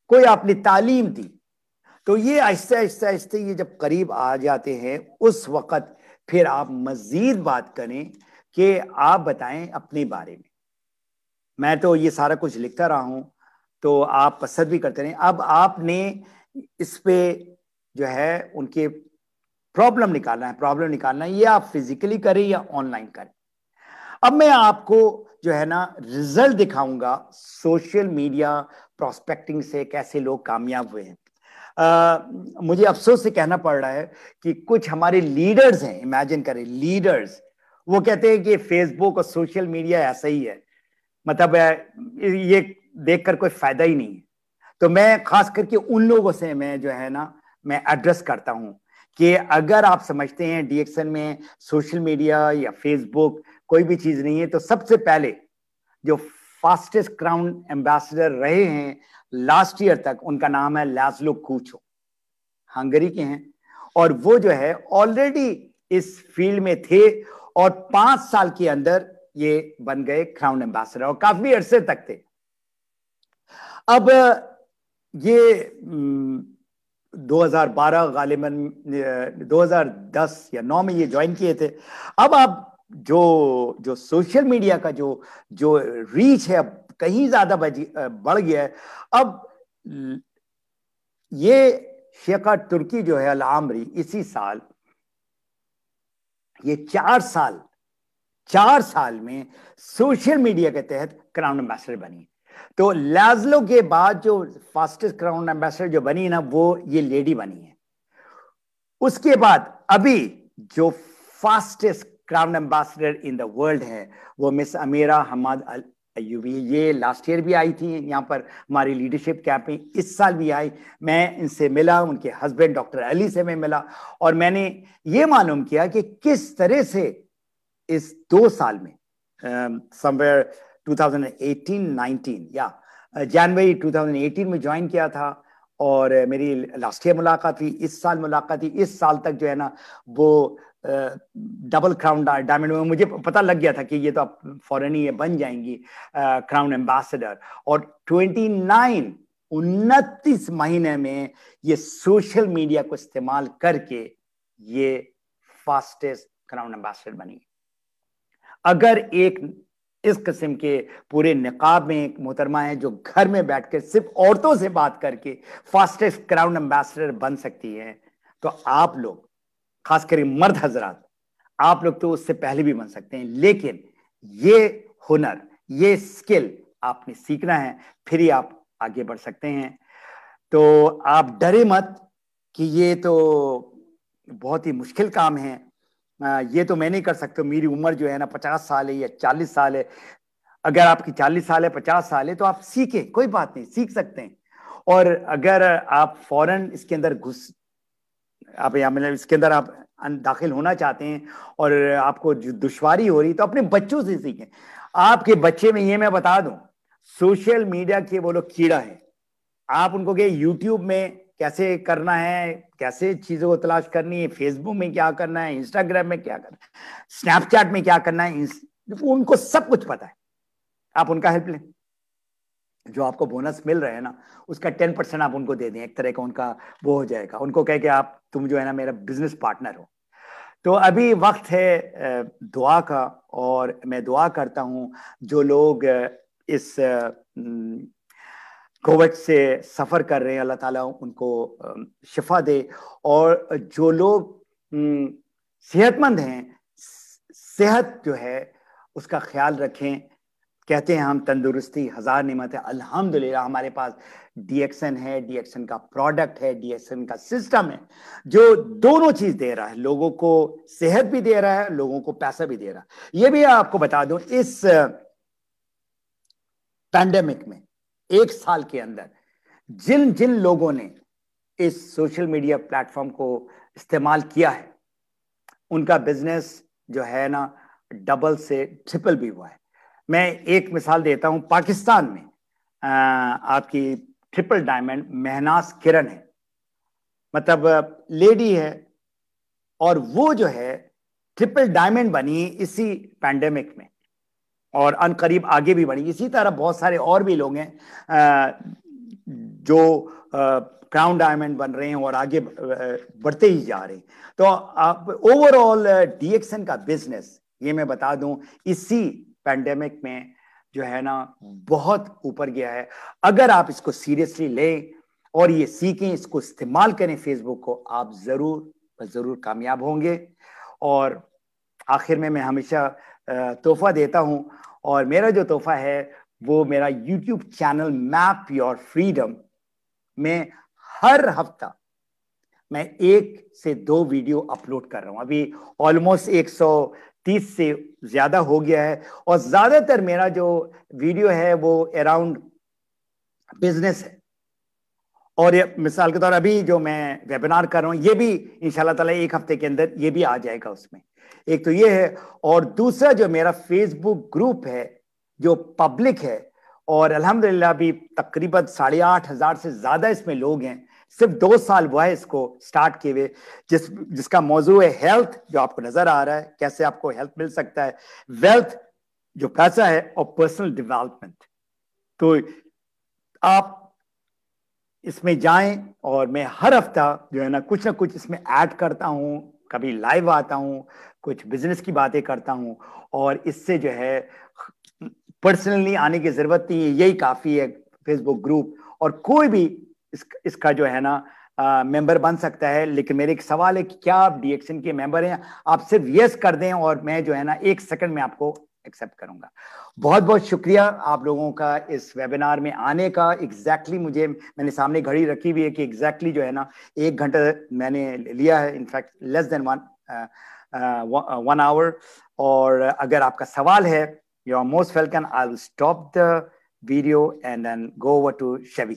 कोई आपने तालीम दी तो ये आहिस्ते आहिस्ते आहिस्ते ये जब करीब आ जाते हैं उस वक़्त फिर आप मज़ीद बात करें कि आप बताएं अपने बारे में मैं तो ये सारा कुछ लिखता रहा हूं तो आप पसंद भी करते रहे अब आपने इस पे जो है उनके प्रॉब्लम निकालना है प्रॉब्लम निकालना है ये आप फिजिकली करें या ऑनलाइन करें अब मैं आपको जो है ना रिजल्ट दिखाऊंगा सोशल मीडिया प्रोस्पेक्टिंग से कैसे लोग कामयाब हुए हैं Uh, मुझे अफसोस से कहना पड़ रहा है कि कुछ हमारे लीडर्स हैं इमेजिन करें लीडर्स वो कहते हैं कि फेसबुक और सोशल मीडिया ऐसा ही है मतलब ये देखकर कोई फायदा ही नहीं है तो मैं खास करके उन लोगों से मैं जो है ना मैं एड्रेस करता हूँ कि अगर आप समझते हैं डीएक्सन में सोशल मीडिया या फेसबुक कोई भी चीज़ नहीं है तो सबसे पहले जो फास्टेस्ट क्राउन एम्बेसडर रहे हैं लास्ट ईयर तक उनका नाम है लाजलो कूचो हंगरी के हैं और वो जो है ऑलरेडी इस फील्ड में थे और पांच साल के अंदर ये बन गए क्राउन एम्बेसडर और काफी अरसे तक थे अब ये 2012 गालिबन 2010 या 9 में ये ज्वाइन किए थे अब आप जो जो सोशल मीडिया का जो जो रीच है अब कहीं ज्यादा बढ़ गया है अब ये शेखा तुर्की जो है अल आमरी इसी साल ये चार साल चार साल में सोशल मीडिया के तहत क्राउन एम्बेसडर बनी तो लाजलो के बाद जो फास्टेस्ट क्राउन एम्बेसडर जो बनी ना वो ये लेडी बनी है उसके बाद अभी जो fastest crown ambassador in the world है वो मिस अमीरा हमाद अल ये लास्ट ईयर भी आई थी यहाँ पर हमारी लीडरशिप कैंप में इस साल भी आई मैं इनसे मिला उनके हस्बैंड डॉक्टर अली से मैं मिला और मैंने ये मालूम किया कि किस तरह से इस दो साल में समवेयर uh, 2018-19 या जनवरी 2018 में ज्वाइन किया था और uh, मेरी लास्ट ईयर मुलाकात हुई इस साल मुलाकात हुई इस साल तक जो है ना वो डबल क्राउन डायमंड में मुझे पता लग गया था कि ये तो आप फॉरन ही बन जाएंगी क्राउन uh, एम्बेसडर और 29 उनतीस महीने में ये सोशल मीडिया को इस्तेमाल करके ये फास्टेस्ट क्राउन एम्बेसडर बनी अगर एक इस किस्म के पूरे नकाब में एक मोहतरमा है जो घर में बैठ कर सिर्फ औरतों से बात करके फास्टेस्ट क्राउन एम्बेसडर बन सकती है तो आप लोग खास कर मर्द हजरात आप लोग तो उससे पहले भी बन सकते हैं लेकिन ये हुनर ये स्किल आपने सीखना है फिर ही आप आगे बढ़ सकते हैं तो आप डरे मत कि ये तो बहुत ही मुश्किल काम है ये तो मैं नहीं कर सकता मेरी उम्र जो है ना पचास साल है या चालीस साल है अगर आपकी चालीस साल है पचास साल है तो आप सीखें कोई बात नहीं सीख सकते हैं और अगर आप फॉरन इसके अंदर घुस आप या मतलब इसके अंदर आप दाखिल होना चाहते हैं और आपको जो दुश्वारी हो रही तो अपने बच्चों से सीखें आपके बच्चे में ये मैं बता दूं सोशल मीडिया के वो लोग कीड़ा है आप उनको कहे यूट्यूब में कैसे करना है कैसे चीज़ों को तलाश करनी है फेसबुक में क्या करना है इंस्टाग्राम में क्या करना है स्नैपचैट में क्या करना है उनको सब कुछ पता है आप उनका हेल्प लें जो आपको बोनस मिल रहा है ना उसका टेन परसेंट आप उनको दे दें एक तरह का उनका वो हो जाएगा उनको कह के आप तुम जो है ना मेरा बिजनेस पार्टनर हो तो अभी वक्त है दुआ का और मैं दुआ करता हूँ जो लोग इस कोविड से सफ़र कर रहे हैं अल्लाह ताला उनको शिफा दे और जो लोग सेहतमंद हैं सेहत जो है उसका ख्याल रखें कहते हैं हम तंदुरुस्ती हज़ार नमत है अल्हम्दुलिल्लाह हमारे पास डीएक्सन है डीएक्सन का प्रोडक्ट है डीएक्सन का सिस्टम है जो दोनों चीज़ दे रहा है लोगों को सेहत भी दे रहा है लोगों को पैसा भी दे रहा है ये भी आपको बता दूं इस पैंडमिक में एक साल के अंदर जिन जिन लोगों ने इस सोशल मीडिया प्लेटफॉर्म को इस्तेमाल किया है उनका बिजनेस जो है ना डबल से ट्रिपल भी हुआ है मैं एक मिसाल देता हूं पाकिस्तान में आ, आपकी ट्रिपल डायमंड मेहनास किरण है मतलब लेडी है और वो जो है ट्रिपल डायमंड बनी इसी पैंडेमिक में और अन करीब आगे भी बढ़ेंगे इसी तरह बहुत सारे और भी लोग हैं जो क्राउन डायमंड बन रहे हैं और आगे बढ़ते ही जा रहे हैं तो आप ओवरऑल डीएक्सएन का बिजनेस ये मैं बता दूं इसी पैंडेमिक में जो है ना बहुत ऊपर गया है अगर आप इसको सीरियसली लें और ये सीखें इसको इस्तेमाल करें फेसबुक को आप ज़रूर ज़रूर कामयाब होंगे और आखिर में मैं हमेशा तोहफा देता हूँ और मेरा जो तोहफा है वो मेरा YouTube channel Map Your Freedom में हर हफ्ता मैं एक से दो वीडियो अपलोड कर रहा हूँ अभी ऑलमोस्ट 130 से ज़्यादा हो गया है और ज़्यादातर मेरा जो वीडियो है वो अराउंड बिजनेस है और ये मिसाल के तौर अभी जो मैं वेबिनार कर रहा हूँ ये भी इन तला एक हफ्ते के अंदर ये भी आ जाएगा उसमें एक तो ये है और दूसरा जो मेरा फेसबुक ग्रुप है जो पब्लिक है और अल्हम्दुलिल्लाह भी तकरीबन साढ़े आठ हज़ार से ज़्यादा इसमें लोग हैं सिर्फ दो साल हुआ है इसको स्टार्ट किए हुए जिस जिसका मौजू है हेल्थ जो आपको नज़र आ रहा है कैसे आपको हेल्थ मिल सकता है वेल्थ जो पैसा है और पर्सनल डेवलपमेंट तो आप इसमें जाएं और मैं हर हफ्ता जो है ना कुछ ना कुछ इसमें ऐड करता हूँ कभी लाइव आता हूँ कुछ बिजनेस की बातें करता हूँ और इससे जो है पर्सनली आने की जरूरत नहीं है यही काफ़ी है फेसबुक ग्रुप और कोई भी इस, इसका जो है ना मेंबर बन सकता है लेकिन मेरे एक सवाल है कि क्या आप डीएक्शन के मेंबर हैं आप सिर्फ यस कर दें और मैं जो है ना एक सेकंड में आपको एक्सेप्ट करूंगा बहुत बहुत शुक्रिया आप लोगों का इस वेबिनार में आने का एग्जैक्टली exactly मुझे मैंने सामने घड़ी रखी हुई है कि एग्जैक्टली exactly जो है ना एक घंटा मैंने लिया है in fact less than one one hour और अगर आपका सवाल है you are most welcome I will stop the video and then go over to Shevy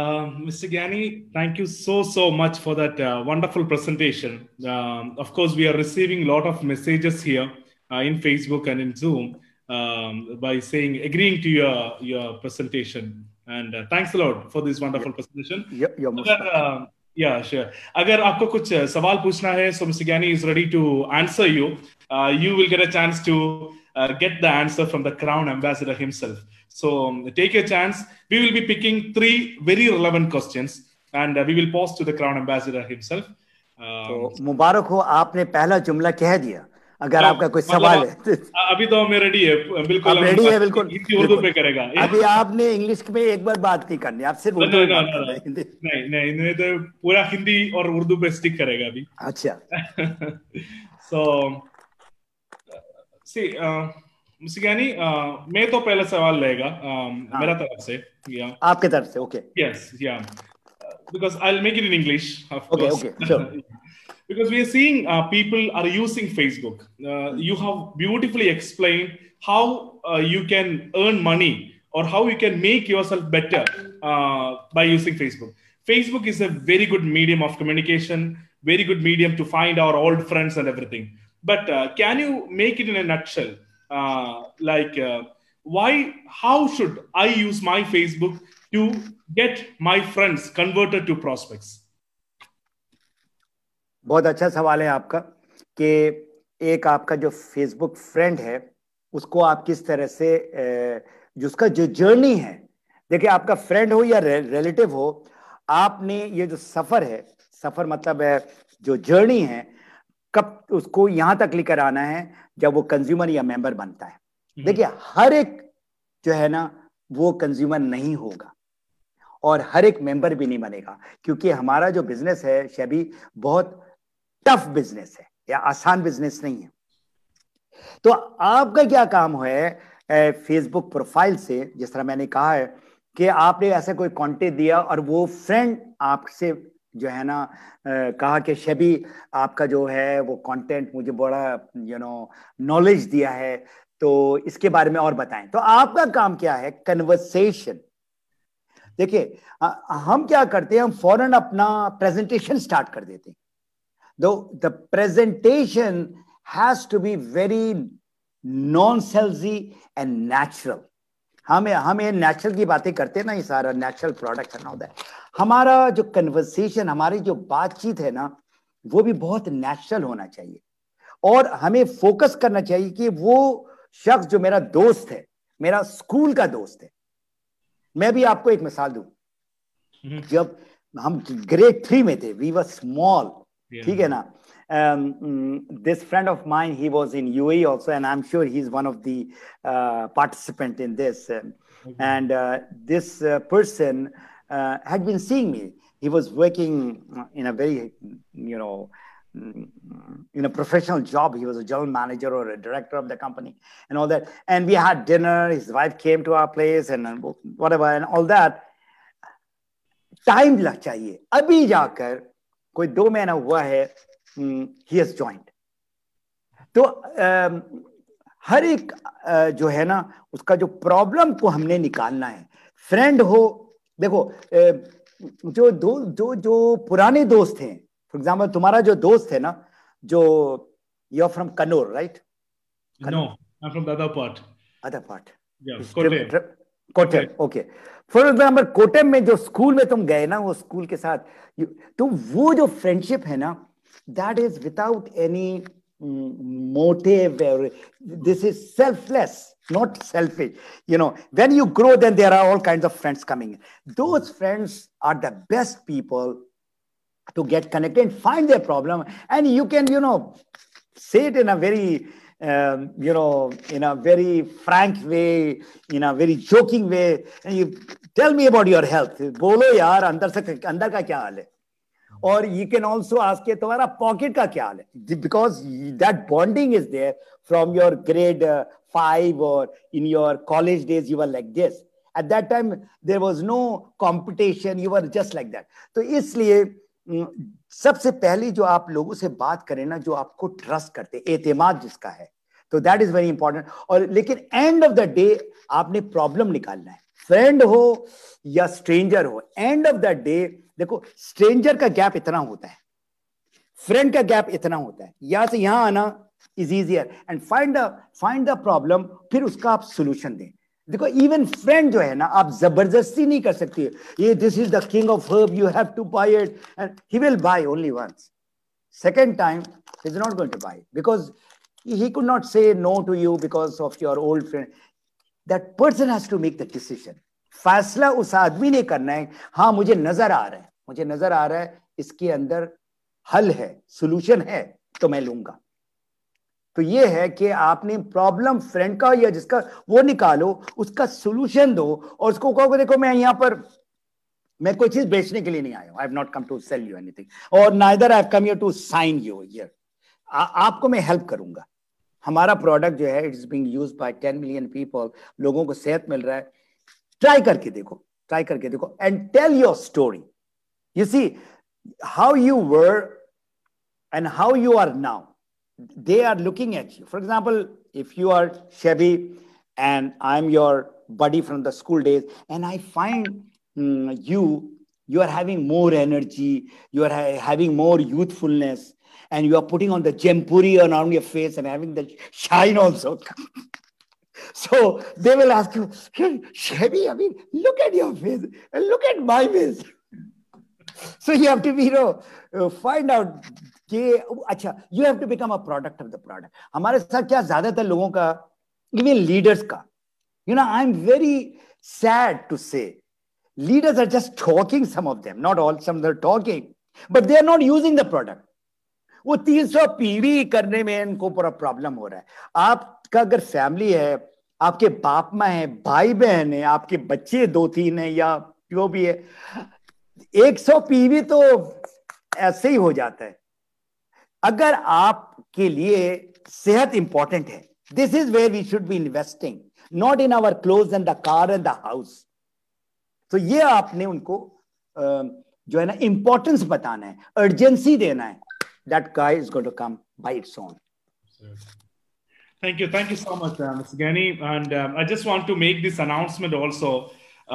Uh, Mr. Gani, thank you so, so much for that uh, wonderful presentation. Uh, of course, we are receiving a lot of messages here. Uh, in Facebook and in Zoom um, by saying agreeing to your your presentation. And uh, thanks a lot for this wonderful presentation. Yep, you're most Agar, um, yeah, sure. अगर आपको कुछ सवाल पूछना है सो is ready to answer you. You uh, you will get a chance to get the answer from the crown ambassador himself so um, take your chance we will be picking three very relevant questions and uh, we will pass to the crown ambassador himself um, तो मुबारक हो आपने पहला जुमला अगर तो आपका कोई मतलब सवाल है तो- अभी तो हमें रेडी है बिल्कुल रेडी है बिल्कुल उर्दू में करेगा अभी आपने इंग्लिश में एक बार बात नहीं करनी आप सिर्फ उर्दू में नहीं नहीं नहीं तो पूरा हिंदी और उर्दू पे स्टिक करेगा अभी अच्छा सो सी सिगानी मैं तो पहला सवाल लेगा um, हाँ। मेरा तरफ से या आपके तरफ से ओके यस या because I will make it in English of course okay okay because we are seeing uh, people are using Facebook. Uh, you have beautifully explained how uh, you can earn money or how you can make yourself better uh, by using Facebook. Facebook is a very good medium of communication, very good medium to find our old friends and everything. But uh, can you make it in a nutshell? Uh, like, why, how should I use my Facebook to get my friends converted to prospects? बहुत अच्छा सवाल है आपका कि एक आपका जो Facebook friend है उसको आप किस तरह से उसका जो जर्नी है देखिए आपका फ्रेंड हो या रिलेटिव हो आपने ये जो सफ़र है सफ़र मतलब है जो जर्नी है कब उसको यहां तक लेकर आना है जब वो कंज्यूमर या मेंबर बनता है हम्म। देखिए हर एक जो है ना वो कंज्यूमर नहीं होगा और हर एक मेंबर भी नहीं बनेगा क्योंकि हमारा जो बिजनेस है शबी बहुत टफ बिजनेस है या आसान बिजनेस नहीं है तो आपका क्या काम है फेसबुक प्रोफाइल से जिस तरह मैंने कहा है कि आपने ऐसा कोई कॉन्टेक्ट दिया और वो फ्रेंड आपसे जो है ना कहा कि शबी आपका जो है वो कंटेंट मुझे बड़ा यू नो नॉलेज दिया है तो इसके बारे में और बताएं तो आपका काम क्या है कन्वर्सेशन देखिए हम क्या करते हैं हम फौरन अपना प्रेजेंटेशन स्टार्ट कर देते हैं though the presentation has to be very non salesy and natural हम हम ये नेचुरल की बातें करते हैं ना ये सारा नेचुरल प्रोडक्ट एंड ऑल हमारा जो कन्वर्सेशन हमारी जो बातचीत है ना वो भी बहुत नेचुरल होना चाहिए और हमें फोकस करना चाहिए कि वो शख्स जो मेरा दोस्त है मेरा स्कूल का दोस्त है मैं भी आपको एक मिसाल दू हम्म। जब हम ग्रेड थ्री में थे वी वर स्मॉल ठीक है ना um, mm, this friend of mine he was in UAE also and I'm sure he's one of the uh, participant in this um, and uh, this uh, person had been seeing me he was working in a very you know mm, in a professional job he was a general manager or a director of the company and all that and we had dinner his wife came to our place and whatever and all that time चाहिए अभी जाकर कोई दो महीना हुआ है he has joint तो आ, हर एक आ, जो है ना उसका जो प्रॉब्लम को हमने निकालना है फ्रेंड हो देखो ए, जो दो जो जो पुराने दोस्त हैं फॉर एग्जांपल तुम्हारा जो दोस्त है ना जो you are from Kannur right no I from other part other part Kottayam okay for example Kottayam में जो स्कूल में तुम गए ना वो स्कूल के साथ तो वो जो फ्रेंडशिप है ना that is without any motive this is selfless not selfish you know when you grow then there are all kinds of friends coming in those friends are the best people to get connected and find their problem and you can you know say it in a very uh, Um, you know, in a very frank way, in a very joking way, and you tell me about your health. Bolo yaar, andar se, andar ka kya hal Or you can also ask ke, pocket ka kya hal Because that bonding is there from your grade uh, five or in your college days, you were like this. At that time, there was no competition. You were just like that. So, this सबसे पहले जो आप लोगों से बात करें ना जो आपको ट्रस्ट करते एतमाद जिसका है तो दैट इज वेरी इंपॉर्टेंट और लेकिन एंड ऑफ द डे आपने प्रॉब्लम निकालना है फ्रेंड हो या स्ट्रेंजर हो एंड ऑफ द डे देखो स्ट्रेंजर का गैप इतना होता है फ्रेंड का गैप इतना होता है यहां से यहां आना is easier and find the find the problem फिर उसका आप सोल्यूशन दें देखो इवन फ्रेंड जो है ना आप जबरदस्ती नहीं कर सकती ये this is the king of herb you have to buy it and he will buy only once second time is not going to buy because he could not say no to you because of your old friend that person has to make the decision फैसला उस आदमी ने करना है हाँ मुझे नजर आ रहा है मुझे नजर आ रहा है इसके अंदर हल है सोल्यूशन है तो मैं लूंगा तो ये है कि आपने प्रॉब्लम फ्रेंड का या जिसका वो निकालो उसका सोल्यूशन दो और उसको कहो देखो मैं यहाँ पर मैं कोई चीज बेचने के लिए नहीं आया I not come to sell you anything और neither I come you to sign you here आपको मैं हेल्प करूंगा हमारा प्रोडक्ट जो है it's being used by ten million people लोगों को सेहत मिल रहा है ट्राई करके देखो ट्राई करके देखो and tell your story you see how you were and how you are now they are looking at you. For example, if you are shabby and I'm your buddy from the school days, and I find mm, you, you are having more energy, you are ha- having more youthfulness, and you are putting on the jampuri around your face and having the shine also. <laughs> so they will ask you, hey, shabby, I mean, look at your face and look at my face. <laughs> so you have to be, you know, uh, find out कि अच्छा you have to become a product of the product हमारे साथ क्या ज्यादातर लोगों का even leaders का you know I am very sad to say leaders are just talking some of them not all some talking but they are not using the product वो 300 PV करने में इनको पूरा प्रॉब्लम हो रहा है आपका अगर फैमिली है आपके बाप माँ है भाई बहन है आपके बच्चे दो तीन है या जो भी है 100 पीवी तो ऐसे ही हो जाता है अगर आपके लिए सेहत इंपॉर्टेंट है this is where we should be investing not in our clothes and the car and the house तो ये आपने उनको जो है ना इंपॉर्टेंस बताना है अर्जेंसी देना है that guy is going to come by its own Thank you. Thank you so much, uh, Mr. Gani. And um, I just want to make this announcement also.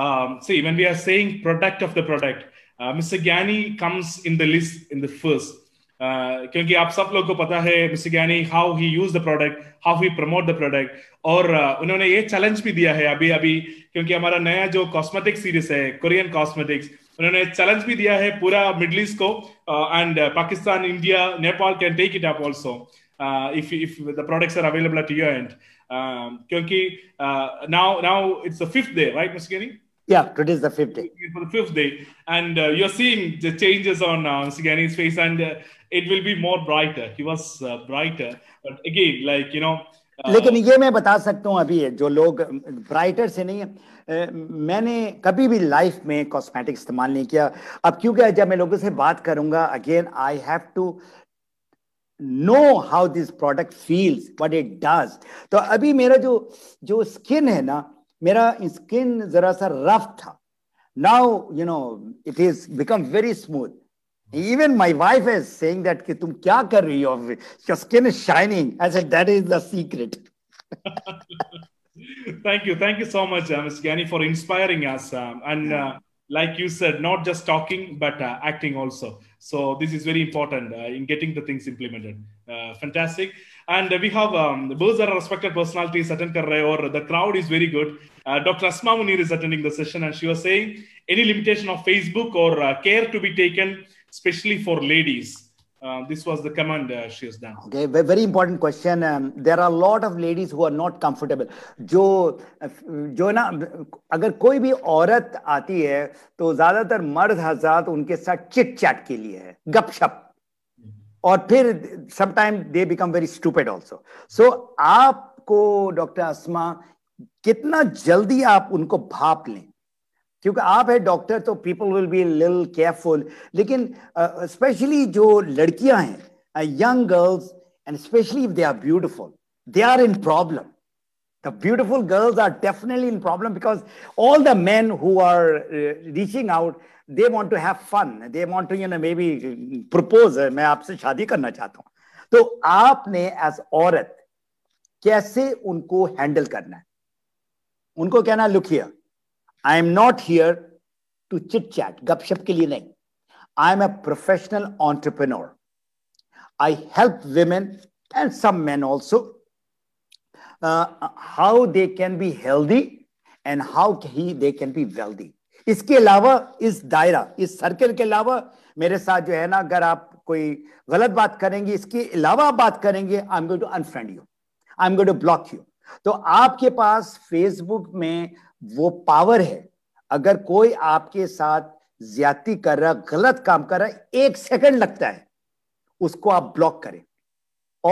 Um, see, when we are saying product of the product, uh, Mr. Gani comes in the list in the first. क्योंकि आप सब लोग को पता है mister Gyani how he use the product how he promote the product और उन्होंने ये चैलेंज भी दिया है अभी अभी क्योंकि हमारा नया जो कॉस्मेटिक सीरीज है कोरियन कॉस्मेटिक्स उन्होंने चैलेंज भी दिया है पूरा मिडल ईस्ट को and Pakistan India Nepal can take it up also if if the products are available at your end क्योंकि now now it's the fifth day right mister Gyani Yeah, today is the fifth day. For the fifth day, and uh, you're seeing the changes on uh, Sigani's face, and uh, it will be more brighter. He was uh, brighter, but again, like you know. Uh, लेकिन ये मैं बता सकता हूँ अभी जो लोग brighter से नहीं है मैंने कभी भी लाइफ में कॉस्मेटिक इस्तेमाल नहीं किया अब क्योंकि जब मैं लोगों से बात करूंगा again I have to know how this product feels what it does तो अभी मेरा जो जो स्किन है ना मेरा स्किन जरा सा रफ था now you know it is become very smooth Even my wife is saying that, Ki, tum kya kar rahi ho? your skin is shining. I said, that is the secret. <laughs> thank you. Thank you so much, uh, Mr. Gani, for inspiring us. Um, and uh, like you said, not just talking, but uh, acting also. So this is very important uh, in getting the things implemented. Uh, fantastic. And we have um, those are respected personalities attending. or the crowd is very good. Uh, Dr. Asma Munir is attending the session and she was saying any limitation of Facebook or uh, care to be taken especially for ladies? Uh, this was the command uh, she has done. Okay, very important question. Um, there are a lot of ladies who are not comfortable. जो जो ना अगर कोई भी औरत आती है तो ज्यादातर मर्द हजरात उनके साथ चिट चैट के लिए है गपशप और फिर sometime they become very stupid also so आपको डॉक्टर आसमा कितना जल्दी आप उनको भाप लें क्योंकि आप है डॉक्टर तो पीपल विल बी लिल केयरफुल लेकिन स्पेशली uh, जो लड़कियां हैं young girls and specially if they are beautiful they are in problem the beautiful girls are definitely in problem because all the men who are uh, reaching out they want to have fun they want to you know maybe propose मैं आपसे शादी करना चाहता हूँ तो आपने as औरत कैसे उनको हैंडल करना है उनको कहना look here I am not here to chit chat गपशप के लिए नहीं I am a professional entrepreneur I help women and some man also how they can be healthy and how he they can be wealthy इसके अलावा इस दायरा इस circle के अलावा मेरे साथ जो है ना अगर आप कोई गलत बात करेंगे इसके अलावा आप बात करेंगे I am going to unfriend you I am going to block you तो आपके पास फेसबुक में वो पावर है अगर कोई आपके साथ ज्यादा कर रहा गलत काम कर रहा एक सेकंड लगता है उसको आप ब्लॉक करें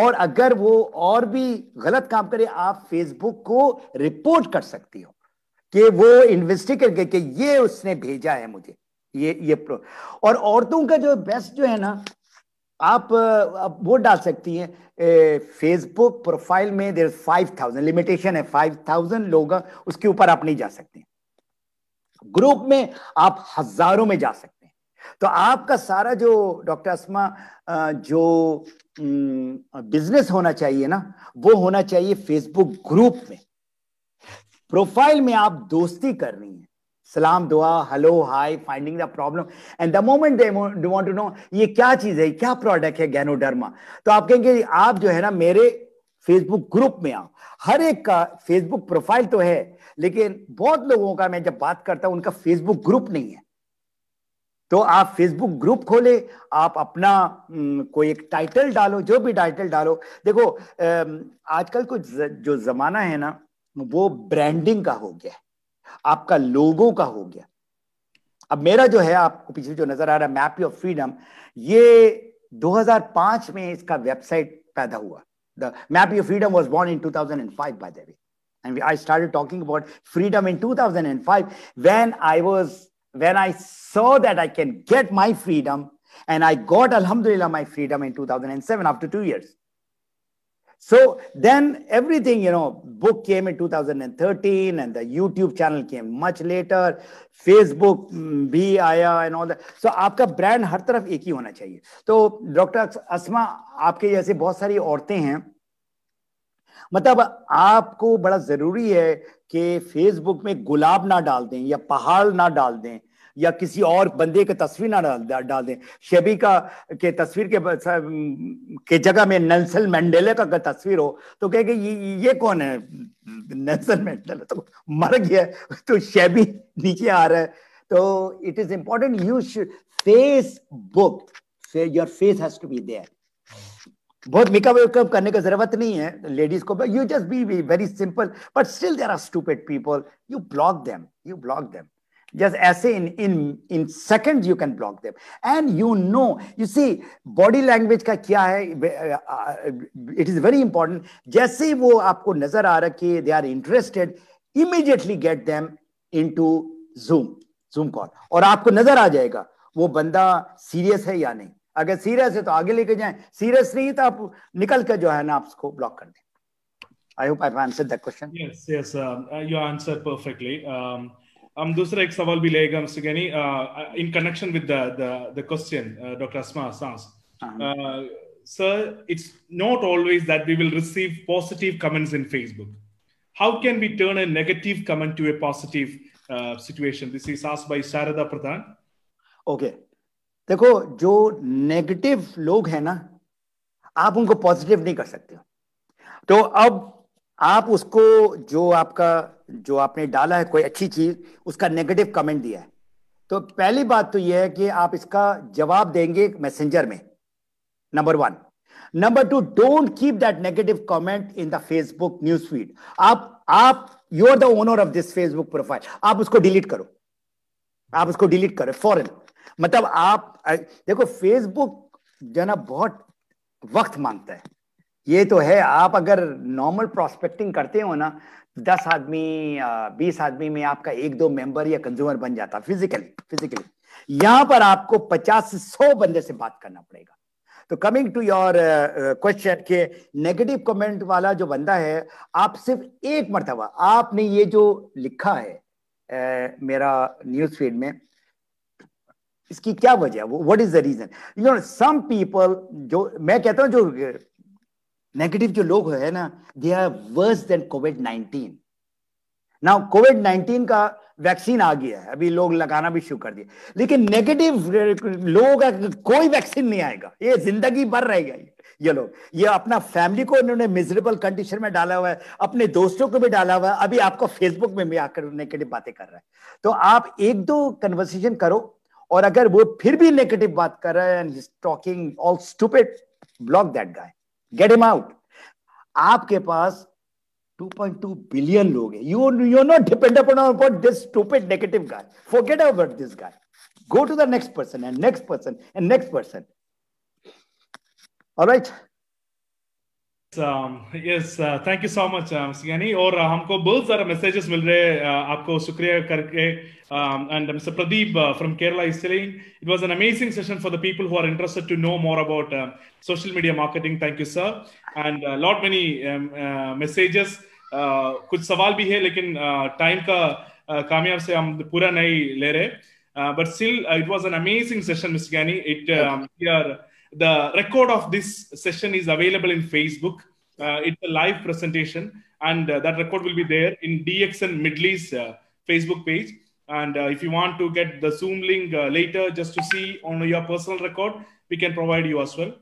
और अगर वो और भी गलत काम करे आप फेसबुक को रिपोर्ट कर सकती हो कि वो इन्वेस्टिगेट करके ये उसने भेजा है मुझे ये ये और औरतों का जो बेस्ट जो है ना आप, आप वोट डाल सकती हैं फेसबुक प्रोफाइल में देर फाइव थाउजेंड लिमिटेशन है फाइव थाउजेंड लोग उसके ऊपर आप नहीं जा सकते ग्रुप में आप हजारों में जा सकते हैं तो आपका सारा जो डॉक्टर असमा जो बिजनेस होना चाहिए ना वो होना चाहिए फेसबुक ग्रुप में प्रोफाइल में आप दोस्ती करनी है सलाम दुआ hello hi finding the problem and the moment they want to know ये क्या चीज है क्या प्रोडक्ट है गैनोडर्मा तो आप कहेंगे आप जो है ना मेरे फेसबुक ग्रुप में आओ हर एक का फेसबुक प्रोफाइल तो है लेकिन बहुत लोगों का मैं जब बात करता हूं उनका फेसबुक ग्रुप नहीं है तो आप फेसबुक ग्रुप खोले आप अपना कोई एक टाइटल डालो जो भी टाइटल डालो देखो आजकल कुछ जो जमाना है ना वो ब्रांडिंग का हो गया है आपका लोगों का हो गया अब मेरा जो है आपको पीछे जो नजर आ रहा है मैप ऑफ फ्रीडम ये 2005 में इसका वेबसाइट पैदा हुआ the map of freedom was born in two thousand and five by I talking about freedom in two thousand and five when I was when I so that I can get my freedom and I got अलहमदुल्ला my freedom in two thousand and seven after two years So then everything, you know, book came in 2013 and the YouTube channel came much later. Facebook bhi aaya and all that. So aapka brand har taraf ek hi hona chahiye तो dr asma aapke jaise bahut sari aurte hain मतलब आपको बड़ा जरूरी है कि Facebook में गुलाब ना डाल दें या पहाड़ ना डाल दें या किसी और बंदे की तस्वीर ना डाल डाल दें शेबी का के तस्वीर के के जगह में नेल्सन मंडेला का तस्वीर हो तो कि ये ये कौन है नेल्सन मंडेला तो मर गया तो शेबी नीचे आ रहा है तो it is important you Facebook your face has to be there बहुत मेकअप वेकअप करने की जरूरत नहीं है लेडीज को you just be very simple but still there are stupid people you block them you block them just as in in in seconds you can block them and you know you see body language ka kya hai uh, uh, it is very important jaise wo aapko nazar aa they are interested immediately get them into zoom zoom call aur aapko nazar aa jayega wo banda serious hai ya nahi agar serious hai to aage leke jaye serious nahi to aap nikal kar jo block kar i hope i've answered that question yes yes um, uh, you answered perfectly um, हम um, दूसरा एक सवाल भी लेगा हमसे यानी in connection with the the the question doctor Asma सांस sir it's not always that we will receive positive comments in Facebook how can we turn a negative comment to a positive situation this is asked by Sharda Pradhan okay देखो जो negative लोग हैं ना आप उनको positive नहीं कर सकते तो अब आप उसको जो आपका जो आपने डाला है कोई अच्छी चीज उसका नेगेटिव कमेंट दिया है तो पहली बात तो यह है कि आप इसका जवाब देंगे मैसेंजर में number one number two don't keep that negative comment in the Facebook news feed आप आप you are the owner of this Facebook profile आप उसको डिलीट करो आप उसको डिलीट करो फॉरन मतलब आप देखो फेसबुक जो ना बहुत वक्त मांगता है ये तो है आप अगर नॉर्मल प्रोस्पेक्टिंग करते हो ना दस आदमी बीस आदमी में आपका एक दो मेंबर या कंज्यूमर बन जाता फिजिकली फिजिकली यहां पर आपको पचास से सौ बंदे से बात करना पड़ेगा तो कमिंग टू योर क्वेश्चन के नेगेटिव कमेंट वाला जो बंदा है आप सिर्फ एक मरतबा आपने ये जो लिखा है uh, मेरा न्यूज फीड में इसकी क्या वजह है वो what is the reason you know some people जो मैं कहता हूँ जो नेगेटिव जो लोग है ना they are worse than Covid nineteen now Covid nineteen का वैक्सीन आ गया है अभी लोग लगाना भी शुरू कर दिया लेकिन नेगेटिव लोगों का कोई वैक्सीन नहीं आएगा ये जिंदगी भर रहेगा ये लोग ये अपना फैमिली को इन्होंने मिजरेबल कंडीशन में डाला हुआ है अपने दोस्तों को भी डाला हुआ है अभी आपको फेसबुक में भी आकर नेगेटिव बातें कर रहा है तो आप एक दो कन्वर्सेशन करो और अगर वो फिर भी नेगेटिव बात कर रहा है and talking all block that guy get him out आपके पास 2.2 बिलियन लोग हैं you you are not depend upon about this stupid negative guy forget about this guy go to the next person and next person and next person alright yes thank you so much यानी और uh, हमको बहुत सारे messages मिल रहे हैं uh, आपको शुक्रिया करके Um, and Mr. Pradeep uh, from Kerala is saying it was an amazing session for the people who are interested to know more about uh, social media marketing. Thank you, sir. And a uh, lot many um, messages. Could uh, saval be here, like in time ka kamyab se am pura nahi le rahe. But still, it was an amazing session, Mr. Gani. It, um, the record of this session is available in Facebook. it's a live presentation, and that record will be there in DXN Middle East Facebook page. And uh, if you want to get the Zoom link uh, later just to see on your personal record, we can provide you as well.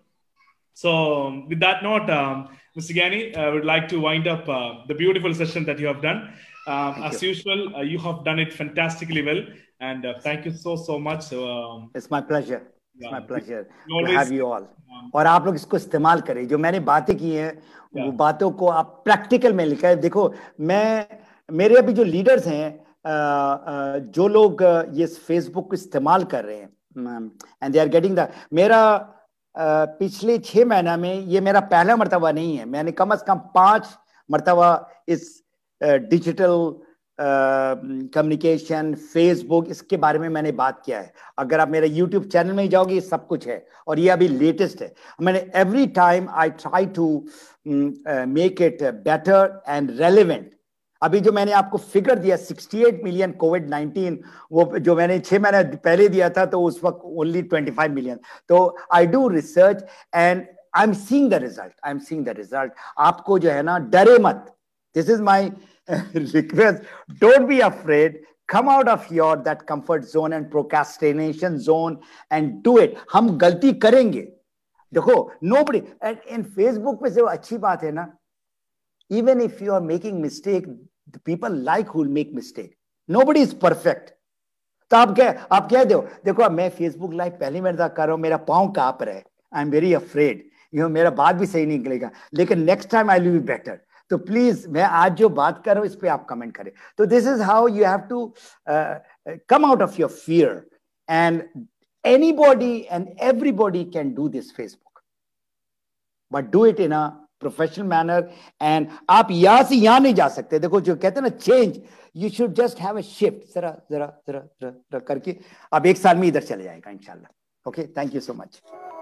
So, um, with that note, um, Mr. Gani, I would like to wind up uh, the beautiful session that you have done. Um, as you. usual, uh, you have done it fantastically well. And uh, thank you so, so much. So, um, it's my pleasure. It's my pleasure to have you all. Um, और आप लोग इसको इस्तेमाल करें जो मैंने बातें की हैं वो बातों को आप प्रैक्टिकल में लिखा है देखो मैं मेरे अभी जो लीडर्स हैं जो लोग ये फेसबुक को इस्तेमाल कर रहे हैं and they are getting the मेरा पिछले छः महीना में ये मेरा पहला मरतबा नहीं है मैंने कम अज़ कम पाँच मरतबा इस डिजिटल कम्युनिकेशन फेसबुक इसके बारे में मैंने बात किया है अगर आप मेरे यूट्यूब चैनल में ही जाओगे ये सब कुछ है और ये अभी लेटेस्ट है मैंने every time I try to make it better and relevant अभी जो मैंने आपको फिगर दिया 68 मिलियन कोविड 19 वो जो मैंने छह महीने पहले दिया था तो उस वक्त ओनली 25 मिलियन तो I do research and I am seeing the result I am seeing the result आपको जो है ना डरे मत this is my request don't be afraid come out of your that comfort zone and procrastination zone and do it हम गलती करेंगे देखो नो बड़ी एंड इन फेसबुक पे से अच्छी बात है ना even if you are making mistake the people like who make mistake nobody is perfect तो आप कह आप कह दो देखो मैं फेसबुक लाइव पहली मिनट तक कर रहा हूँ मेरा पाँव काँप रहा है I am very afraid you मेरा बात भी सही नहीं निकलेगा लेकिन next time I will be better तो प्लीज मैं आज जो बात कर रहा हूँ इस पर आप कमेंट करें तो this is how you have to come out of your fear and anybody and everybody can do this Facebook but do it in a professional manner and आप यहां से यहां नहीं जा सकते देखो जो कहते हैं ना change you should just have a shift जरा जरा जरा जरा करके अब एक साल में इधर चले जाएगा इनशाला okay thank you so much